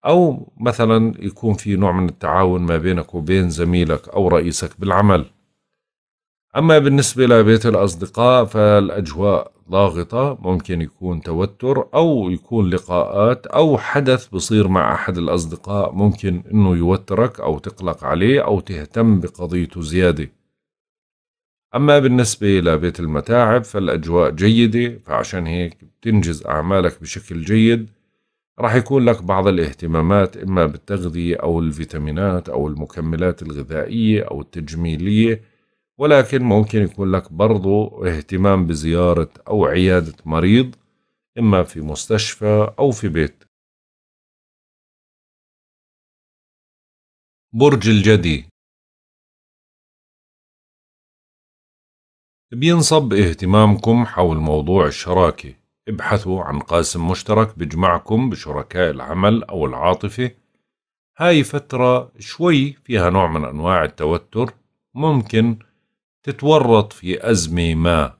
أو مثلا يكون في نوع من التعاون ما بينك وبين زميلك أو رئيسك بالعمل أما بالنسبة لبيت الأصدقاء فالأجواء ضاغطة ممكن يكون توتر أو يكون لقاءات أو حدث بصير مع أحد الأصدقاء ممكن أنه يوترك أو تقلق عليه أو تهتم بقضيته زيادة أما بالنسبة لبيت المتاعب فالأجواء جيدة فعشان هيك بتنجز أعمالك بشكل جيد راح يكون لك بعض الاهتمامات إما بالتغذية أو الفيتامينات أو المكملات الغذائية أو التجميلية ولكن ممكن يكون لك برضو اهتمام بزيارة أو عيادة مريض إما في مستشفى أو في بيت برج الجدي بينصب اهتمامكم حول موضوع الشراكة ابحثوا عن قاسم مشترك بجمعكم بشركاء العمل أو العاطفة هاي فترة شوي فيها نوع من أنواع التوتر ممكن تتورط في أزمة ما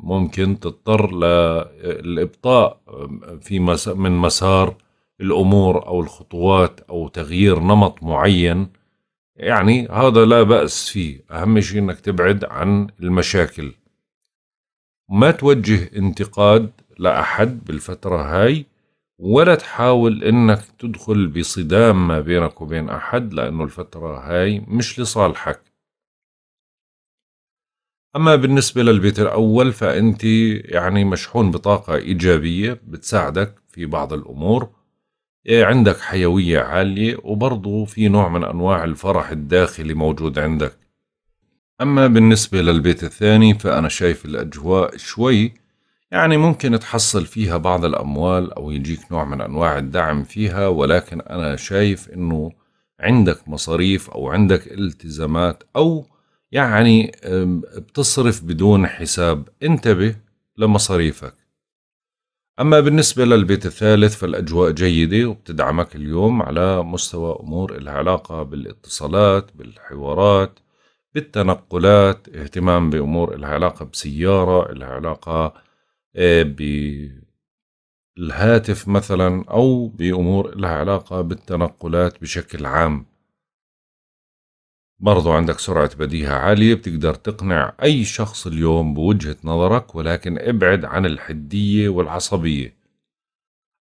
ممكن تضطر للإبطاء في مس من مسار الأمور أو الخطوات أو تغيير نمط معين يعني هذا لا بأس فيه أهم شيء أنك تبعد عن المشاكل ما توجه انتقاد لأحد بالفترة هاي ولا تحاول أنك تدخل بصدام ما بينك وبين أحد لأنه الفترة هاي مش لصالحك أما بالنسبة للبيت الأول فأنت يعني مشحون بطاقة إيجابية بتساعدك في بعض الأمور إيه، عندك حيوية عالية وبرضو في نوع من أنواع الفرح الداخلي موجود عندك أما بالنسبة للبيت الثاني فأنا شايف الأجواء شوي يعني ممكن تحصل فيها بعض الأموال أو يجيك نوع من أنواع الدعم فيها ولكن أنا شايف أنه عندك مصاريف أو عندك التزامات أو يعني بتصرف بدون حساب انتبه لمصاريفك أما بالنسبة للبيت الثالث فالأجواء جيدة وبتدعمك اليوم على مستوى أمور إلها علاقة بالاتصالات بالحوارات بالتنقلات اهتمام بأمور إلها علاقة بسيارة إلها علاقة آه، بالهاتف مثلا أو بأمور إلها علاقة بالتنقلات بشكل عام برضو عندك سرعة بديهة عالية بتقدر تقنع أي شخص اليوم بوجهة نظرك ولكن ابعد عن الحدية والعصبية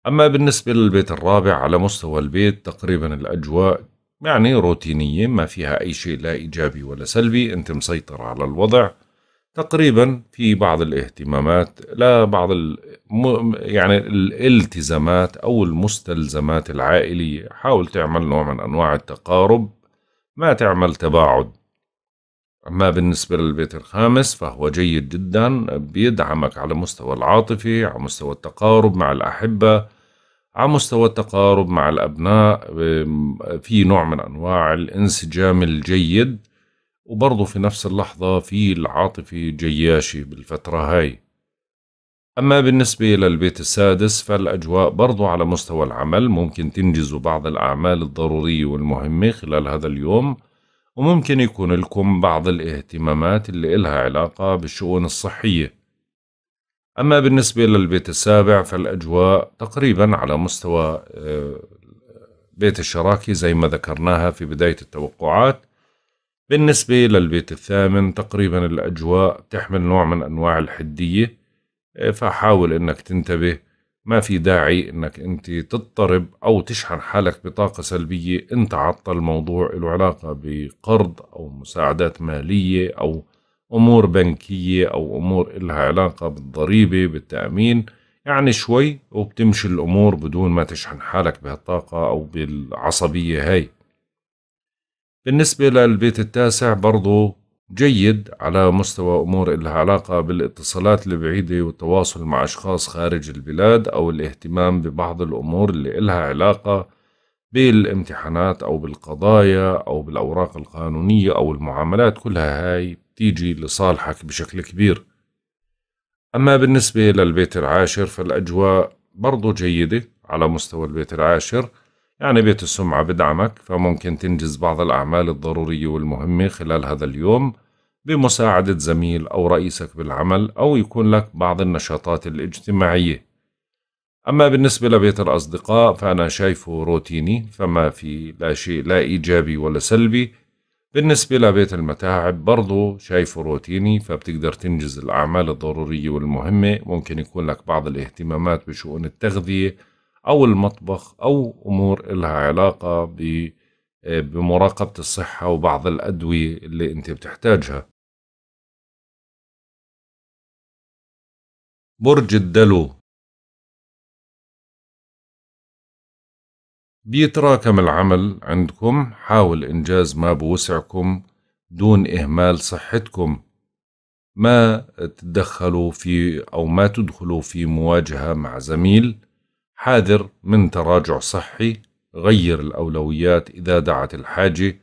أما بالنسبة للبيت الرابع على مستوى البيت تقريبا الأجواء يعني روتينية ما فيها أي شيء لا إيجابي ولا سلبي أنت مسيطر على الوضع تقريبا في بعض الاهتمامات لا بعض ال... يعني الالتزامات أو المستلزمات العائلية حاول تعمل نوع من أنواع التقارب ما تعمل تباعد أما بالنسبة للبيت الخامس فهو جيد جدا بيدعمك على مستوى العاطفي على مستوى التقارب مع الأحبة على مستوى التقارب مع الأبناء في نوع من أنواع الانسجام الجيد وبرضه في نفس اللحظة في العاطفي جياشي بالفترة هاي أما بالنسبة للبيت السادس فالأجواء برضو على مستوى العمل ممكن تنجزوا بعض الأعمال الضرورية والمهمة خلال هذا اليوم وممكن يكون لكم بعض الاهتمامات اللي إلها علاقة بالشؤون الصحية أما بالنسبة للبيت السابع فالأجواء تقريبا على مستوى آه، بيت الشراكة زي ما ذكرناها في بداية التوقعات بالنسبة للبيت الثامن تقريبا الأجواء تحمل نوع من أنواع الحدية فحاول انك تنتبه ما في داعي انك انت تضطرب او تشحن حالك بطاقة سلبية انت عطل الموضوع له علاقة بقرض او مساعدات مالية او امور بنكية او امور إلها علاقة بالضريبة بالتأمين يعني شوي وبتمشي الامور بدون ما تشحن حالك بهالطاقة او بالعصبية هاي بالنسبة للبيت التاسع برضو جيد على مستوى أمور إلها علاقة بالاتصالات البعيدة والتواصل مع أشخاص خارج البلاد أو الاهتمام ببعض الأمور اللي إلها علاقة بالامتحانات أو بالقضايا أو بالأوراق القانونية أو المعاملات كلها هاي بتيجي لصالحك بشكل كبير أما بالنسبة للبيت العاشر فالأجواء برضو جيدة على مستوى البيت العاشر يعني بيت السمعة بدعمك فممكن تنجز بعض الأعمال الضرورية والمهمة خلال هذا اليوم بمساعدة زميل أو رئيسك بالعمل أو يكون لك بعض النشاطات الاجتماعية أما بالنسبة لبيت الأصدقاء فأنا شايفه روتيني فما في لا شيء لا إيجابي ولا سلبي بالنسبة لبيت المتاعب برضو شايفه روتيني فبتقدر تنجز الأعمال الضرورية والمهمة ممكن يكون لك بعض الاهتمامات بشؤون التغذية أو المطبخ أو أمور إلها علاقة آه، بمراقبة الصحة وبعض الأدوية اللي أنت بتحتاجها برج الدلو بيتراكم العمل عندكم حاول إنجاز ما بوسعكم دون إهمال صحتكم ما تدخلوا في أو ما تدخلوا في مواجهة مع زميل حاذر من تراجع صحي غير الأولويات إذا دعت الحاجة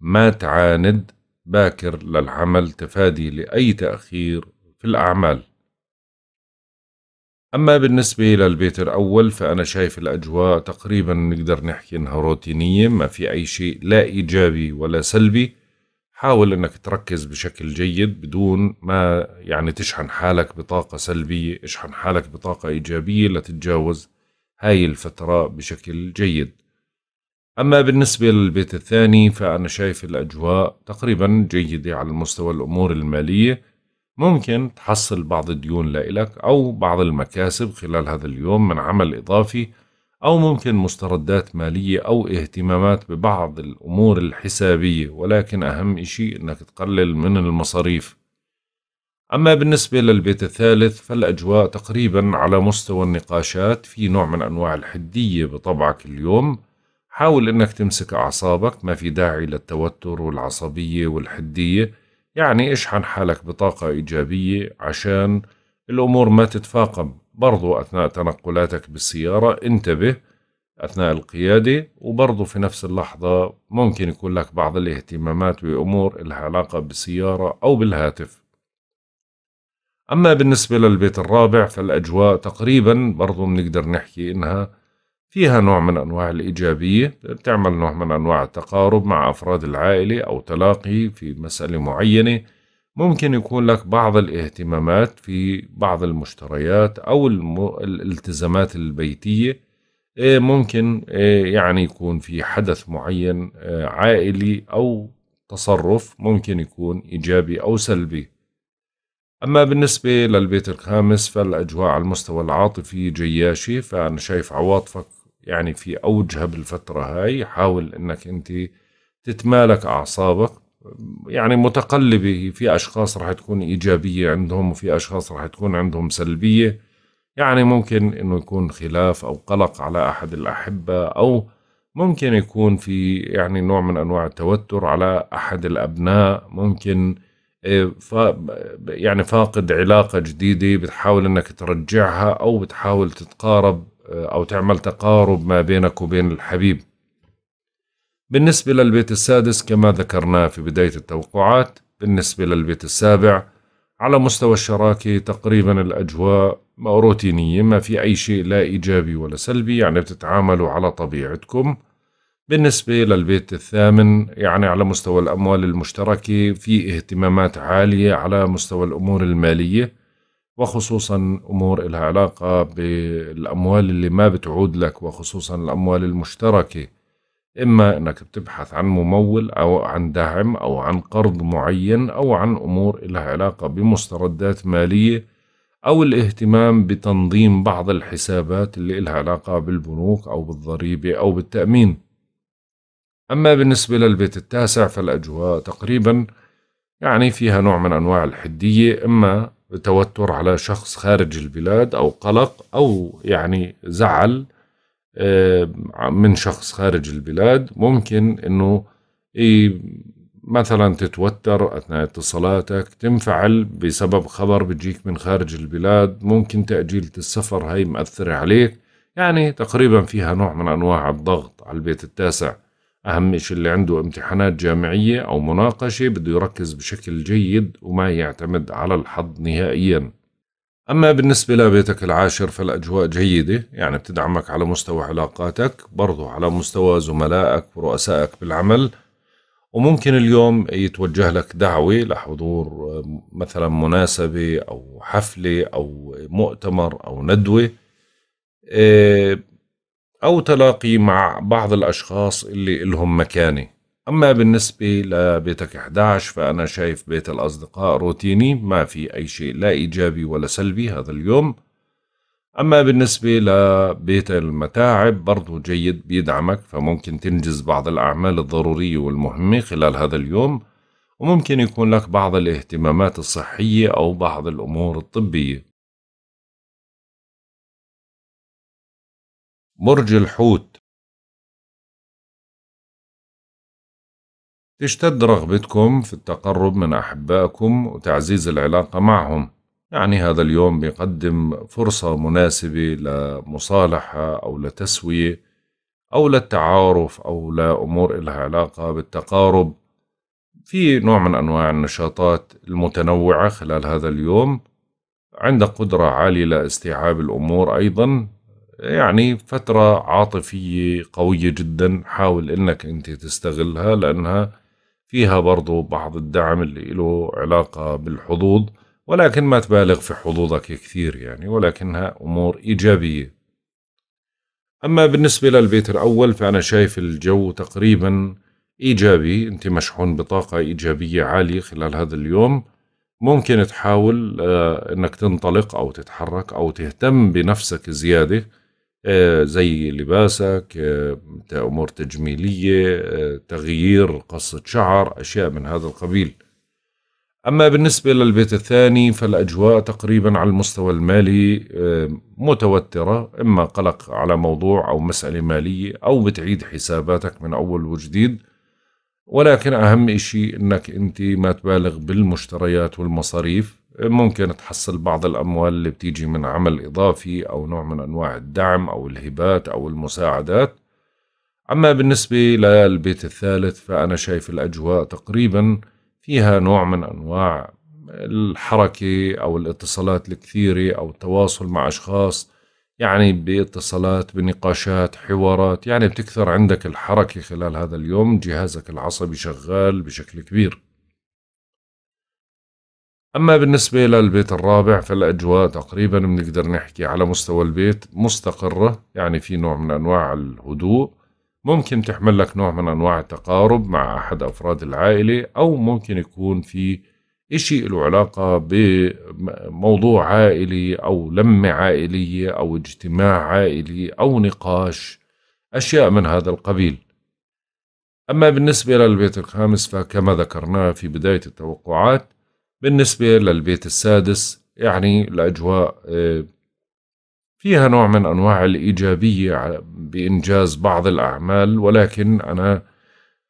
ما تعاند باكر للعمل تفادي لأي تأخير في الأعمال أما بالنسبة للبيت الأول فأنا شايف الأجواء تقريبا نقدر نحكي إنها روتينية ما في أي شيء لا إيجابي ولا سلبي حاول إنك تركز بشكل جيد بدون ما يعني تشحن حالك بطاقة سلبية اشحن حالك بطاقة إيجابية لتتجاوز هاي الفترة بشكل جيد أما بالنسبة للبيت الثاني فأنا شايف الأجواء تقريبا جيدة على مستوى الأمور المالية ممكن تحصل بعض الديون لإلك أو بعض المكاسب خلال هذا اليوم من عمل إضافي أو ممكن مستردات مالية أو اهتمامات ببعض الأمور الحسابية ولكن أهم إشي أنك تقلل من المصاريف أما بالنسبة للبيت الثالث فالأجواء تقريبا على مستوى النقاشات في نوع من أنواع الحدية بطبعك اليوم حاول أنك تمسك أعصابك ما في داعي للتوتر والعصبية والحدية يعني اشحن حالك بطاقة إيجابية عشان الأمور ما تتفاقم برضو أثناء تنقلاتك بالسيارة انتبه أثناء القيادة وبرضو في نفس اللحظة ممكن يكون لك بعض الاهتمامات بأمور لها علاقة بالسيارة أو بالهاتف أما بالنسبة للبيت الرابع فالأجواء تقريبا برضو بنقدر نحكي إنها فيها نوع من أنواع الإيجابية بتعمل نوع من أنواع التقارب مع أفراد العائلة أو تلاقي في مسألة معينة ممكن يكون لك بعض الاهتمامات في بعض المشتريات أو الالتزامات البيتية إيه، ممكن إيه، يعني يكون في حدث معين آه، عائلي أو تصرف ممكن يكون إيجابي أو سلبي أما بالنسبة للبيت الخامس فالأجواء على المستوى العاطفي جياشة فأنا شايف عواطفك يعني في أوجها بالفترة هاي حاول أنك أنت تتمالك أعصابك يعني متقلبة في أشخاص رح تكون إيجابية عندهم وفي أشخاص رح تكون عندهم سلبية يعني ممكن أنه يكون خلاف أو قلق على أحد الأحبة أو ممكن يكون في يعني نوع من أنواع التوتر على أحد الأبناء ممكن إيه، ف يعني فاقد علاقة جديدة بتحاول انك ترجعها او بتحاول تتقارب إيه، او تعمل تقارب ما بينك وبين الحبيب بالنسبة للبيت السادس كما ذكرنا في بداية التوقعات بالنسبة للبيت السابع على مستوى الشراكة تقريبا الأجواء روتينية ما في أي شيء لا إيجابي ولا سلبي يعني بتتعاملوا على طبيعتكم بالنسبة للبيت الثامن يعني على مستوى الأموال المشتركة في اهتمامات عالية على مستوى الأمور المالية وخصوصا أمور لها علاقة بالأموال اللي ما بتعود لك وخصوصا الأموال المشتركة إما أنك بتبحث عن ممول أو عن دعم أو عن قرض معين أو عن أمور لها علاقة بمستردات مالية أو الاهتمام بتنظيم بعض الحسابات اللي لها علاقة بالبنوك أو بالضريبة أو بالتأمين أما بالنسبة للبيت التاسع فالأجواء تقريبا يعني فيها نوع من أنواع الحدية إما توتر على شخص خارج البلاد أو قلق أو يعني زعل آه، من شخص خارج البلاد ممكن أنه مثلا تتوتر أثناء اتصالاتك تنفعل بسبب خبر بيجيك من خارج البلاد ممكن تأجيلة السفر هاي مأثرة عليك يعني تقريبا فيها نوع من أنواع الضغط على البيت التاسع أهم شيء اللي عنده امتحانات جامعية أو مناقشة بده يركز بشكل جيد وما يعتمد على الحظ نهائيا أما بالنسبة لبيتك العاشر فالأجواء جيدة يعني بتدعمك على مستوى علاقاتك برضو على مستوى زملائك ورؤسائك بالعمل وممكن اليوم يتوجه لك دعوة لحضور مثلا مناسبة أو حفلة أو مؤتمر أو ندوة إيه، أو تلاقي مع بعض الأشخاص اللي لهم مكانة أما بالنسبة لبيتك 11 فأنا شايف بيت الأصدقاء روتيني ما في أي شيء لا إيجابي ولا سلبي هذا اليوم أما بالنسبة لبيت المتاعب برضو جيد بيدعمك فممكن تنجز بعض الأعمال الضرورية والمهمة خلال هذا اليوم وممكن يكون لك بعض الاهتمامات الصحية أو بعض الأمور الطبية برج الحوت تشتد رغبتكم في التقرب من أحبائكم وتعزيز العلاقة معهم يعني هذا اليوم بيقدم فرصة مناسبة لمصالحة أو لتسوية أو للتعارف أو لأمور إلها علاقة بالتقارب في نوع من أنواع النشاطات المتنوعة خلال هذا اليوم عندك قدرة عالية لاستيعاب الأمور أيضا يعني فترة عاطفية قوية جدا حاول انك انت تستغلها لانها فيها برضو بعض الدعم اللي له علاقة بالحظوظ ولكن ما تبالغ في حظوظك كثير يعني ولكنها امور ايجابية اما بالنسبة للبيت الاول فانا شايف الجو تقريبا ايجابي انت مشحون بطاقة ايجابية عالية خلال هذا اليوم ممكن تحاول آه، انك تنطلق او تتحرك او تهتم بنفسك زياده آه، زي لباسك آه، امور تجميليه آه، تغيير قصه شعر اشياء من هذا القبيل اما بالنسبه للبيت الثاني فالاجواء تقريبا على المستوى المالي متوتره اما قلق على موضوع او مساله ماليه او بتعيد حساباتك من اول وجديد ولكن اهم إشي انك انت ما تبالغ بالمشتريات والمصاريف ممكن تحصل بعض الأموال اللي بتيجي من عمل إضافي أو نوع من أنواع الدعم أو الهبات أو المساعدات أما بالنسبة للبيت الثالث فأنا شايف الأجواء تقريبا فيها نوع من أنواع الحركة أو الاتصالات الكثيرة أو التواصل مع أشخاص يعني باتصالات بنقاشات حوارات يعني بتكثر عندك الحركة خلال هذا اليوم جهازك العصبي شغال بشكل كبير أما بالنسبة للبيت الرابع فالأجواء تقريبا بنقدر نحكي على مستوى البيت مستقرة يعني في نوع من أنواع الهدوء ممكن تحمل لك نوع من أنواع التقارب مع أحد أفراد العائلة أو ممكن يكون في إشي له علاقة بموضوع عائلي أو لمة عائلية أو اجتماع عائلي أو نقاش أشياء من هذا القبيل أما بالنسبة للبيت الخامس فكما ذكرنا في بداية التوقعات بالنسبة للبيت السادس يعني الأجواء آه، فيها نوع من أنواع الإيجابية بإنجاز بعض الأعمال ولكن أنا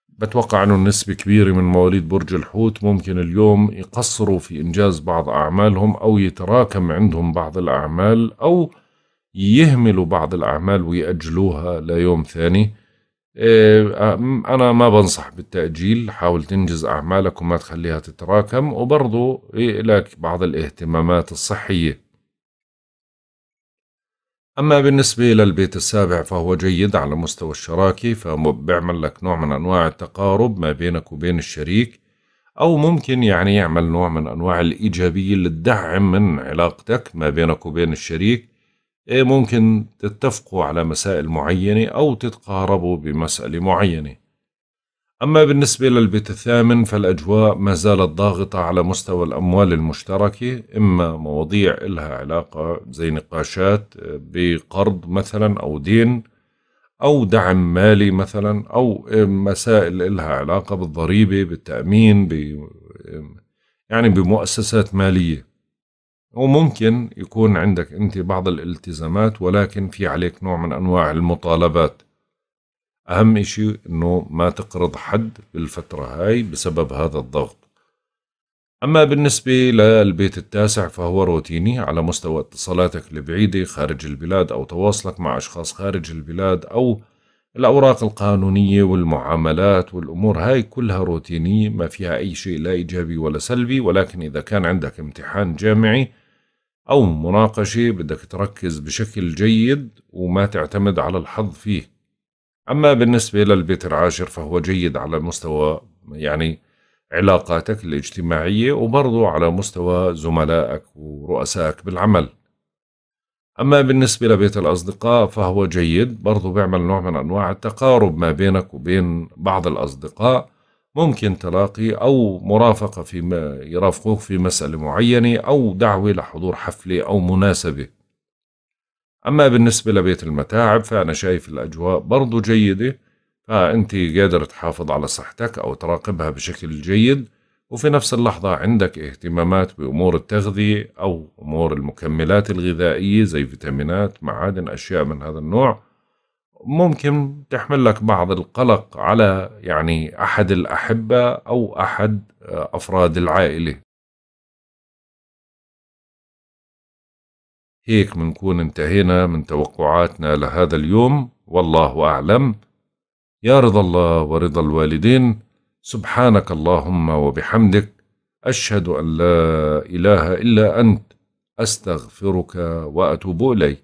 بتوقع أنه نسبة كبيرة من مواليد برج الحوت ممكن اليوم يقصروا في إنجاز بعض أعمالهم أو يتراكم عندهم بعض الأعمال أو يهملوا بعض الأعمال ويأجلوها ليوم ثاني إيه، أنا ما بنصح بالتأجيل حاول تنجز أعمالك وما تخليها تتراكم وبرضو لك بعض الاهتمامات الصحية أما بالنسبة للبيت السابع فهو جيد على مستوى الشراكة فبيعمل لك نوع من أنواع التقارب ما بينك وبين الشريك أو ممكن يعني يعمل نوع من أنواع الإيجابية اللي تدعم من علاقتك ما بينك وبين الشريك إيه ممكن تتفقوا على مسائل معينة أو تتقاربوا بمسألة معينة أما بالنسبة للبيت الثامن فالأجواء ما زالت ضاغطة على مستوى الأموال المشتركة إما مواضيع إلها علاقة زي نقاشات بقرض مثلا أو دين أو دعم مالي مثلا أو مسائل إلها علاقة بالضريبة بالتأمين يعني بمؤسسات مالية وممكن يكون عندك أنت بعض الالتزامات ولكن في عليك نوع من أنواع المطالبات أهم إشي أنه ما تقرض حد بالفترة هاي بسبب هذا الضغط أما بالنسبة للبيت التاسع فهو روتيني على مستوى اتصالاتك البعيدة خارج البلاد أو تواصلك مع أشخاص خارج البلاد أو الأوراق القانونية والمعاملات والأمور هاي كلها روتينية ما فيها أي شيء لا إيجابي ولا سلبي ولكن إذا كان عندك امتحان جامعي أو مناقشة بدك تركز بشكل جيد وما تعتمد على الحظ فيه أما بالنسبة للبيت العاشر فهو جيد على مستوى يعني علاقاتك الاجتماعية وبرضو على مستوى زملائك ورؤسائك بالعمل أما بالنسبة لبيت الأصدقاء فهو جيد برضو بيعمل نوع من أنواع التقارب ما بينك وبين بعض الأصدقاء ممكن تلاقي أو مرافقة في ما يرافقوك في مسألة معينة أو دعوة لحضور حفلة أو مناسبة أما بالنسبة لبيت المتاعب فأنا شايف الأجواء برضو جيدة فأنت قادر تحافظ على صحتك أو تراقبها بشكل جيد وفي نفس اللحظة عندك اهتمامات بأمور التغذية أو أمور المكملات الغذائية زي فيتامينات معادن أشياء من هذا النوع ممكن تحمل لك بعض القلق على يعني أحد الأحبة أو أحد آه، أفراد العائلة هيك منكون انتهينا من توقعاتنا لهذا اليوم والله أعلم يا رضا الله ورضا الوالدين سبحانك اللهم وبحمدك أشهد أن لا إله إلا أنت أستغفرك وأتوب إليك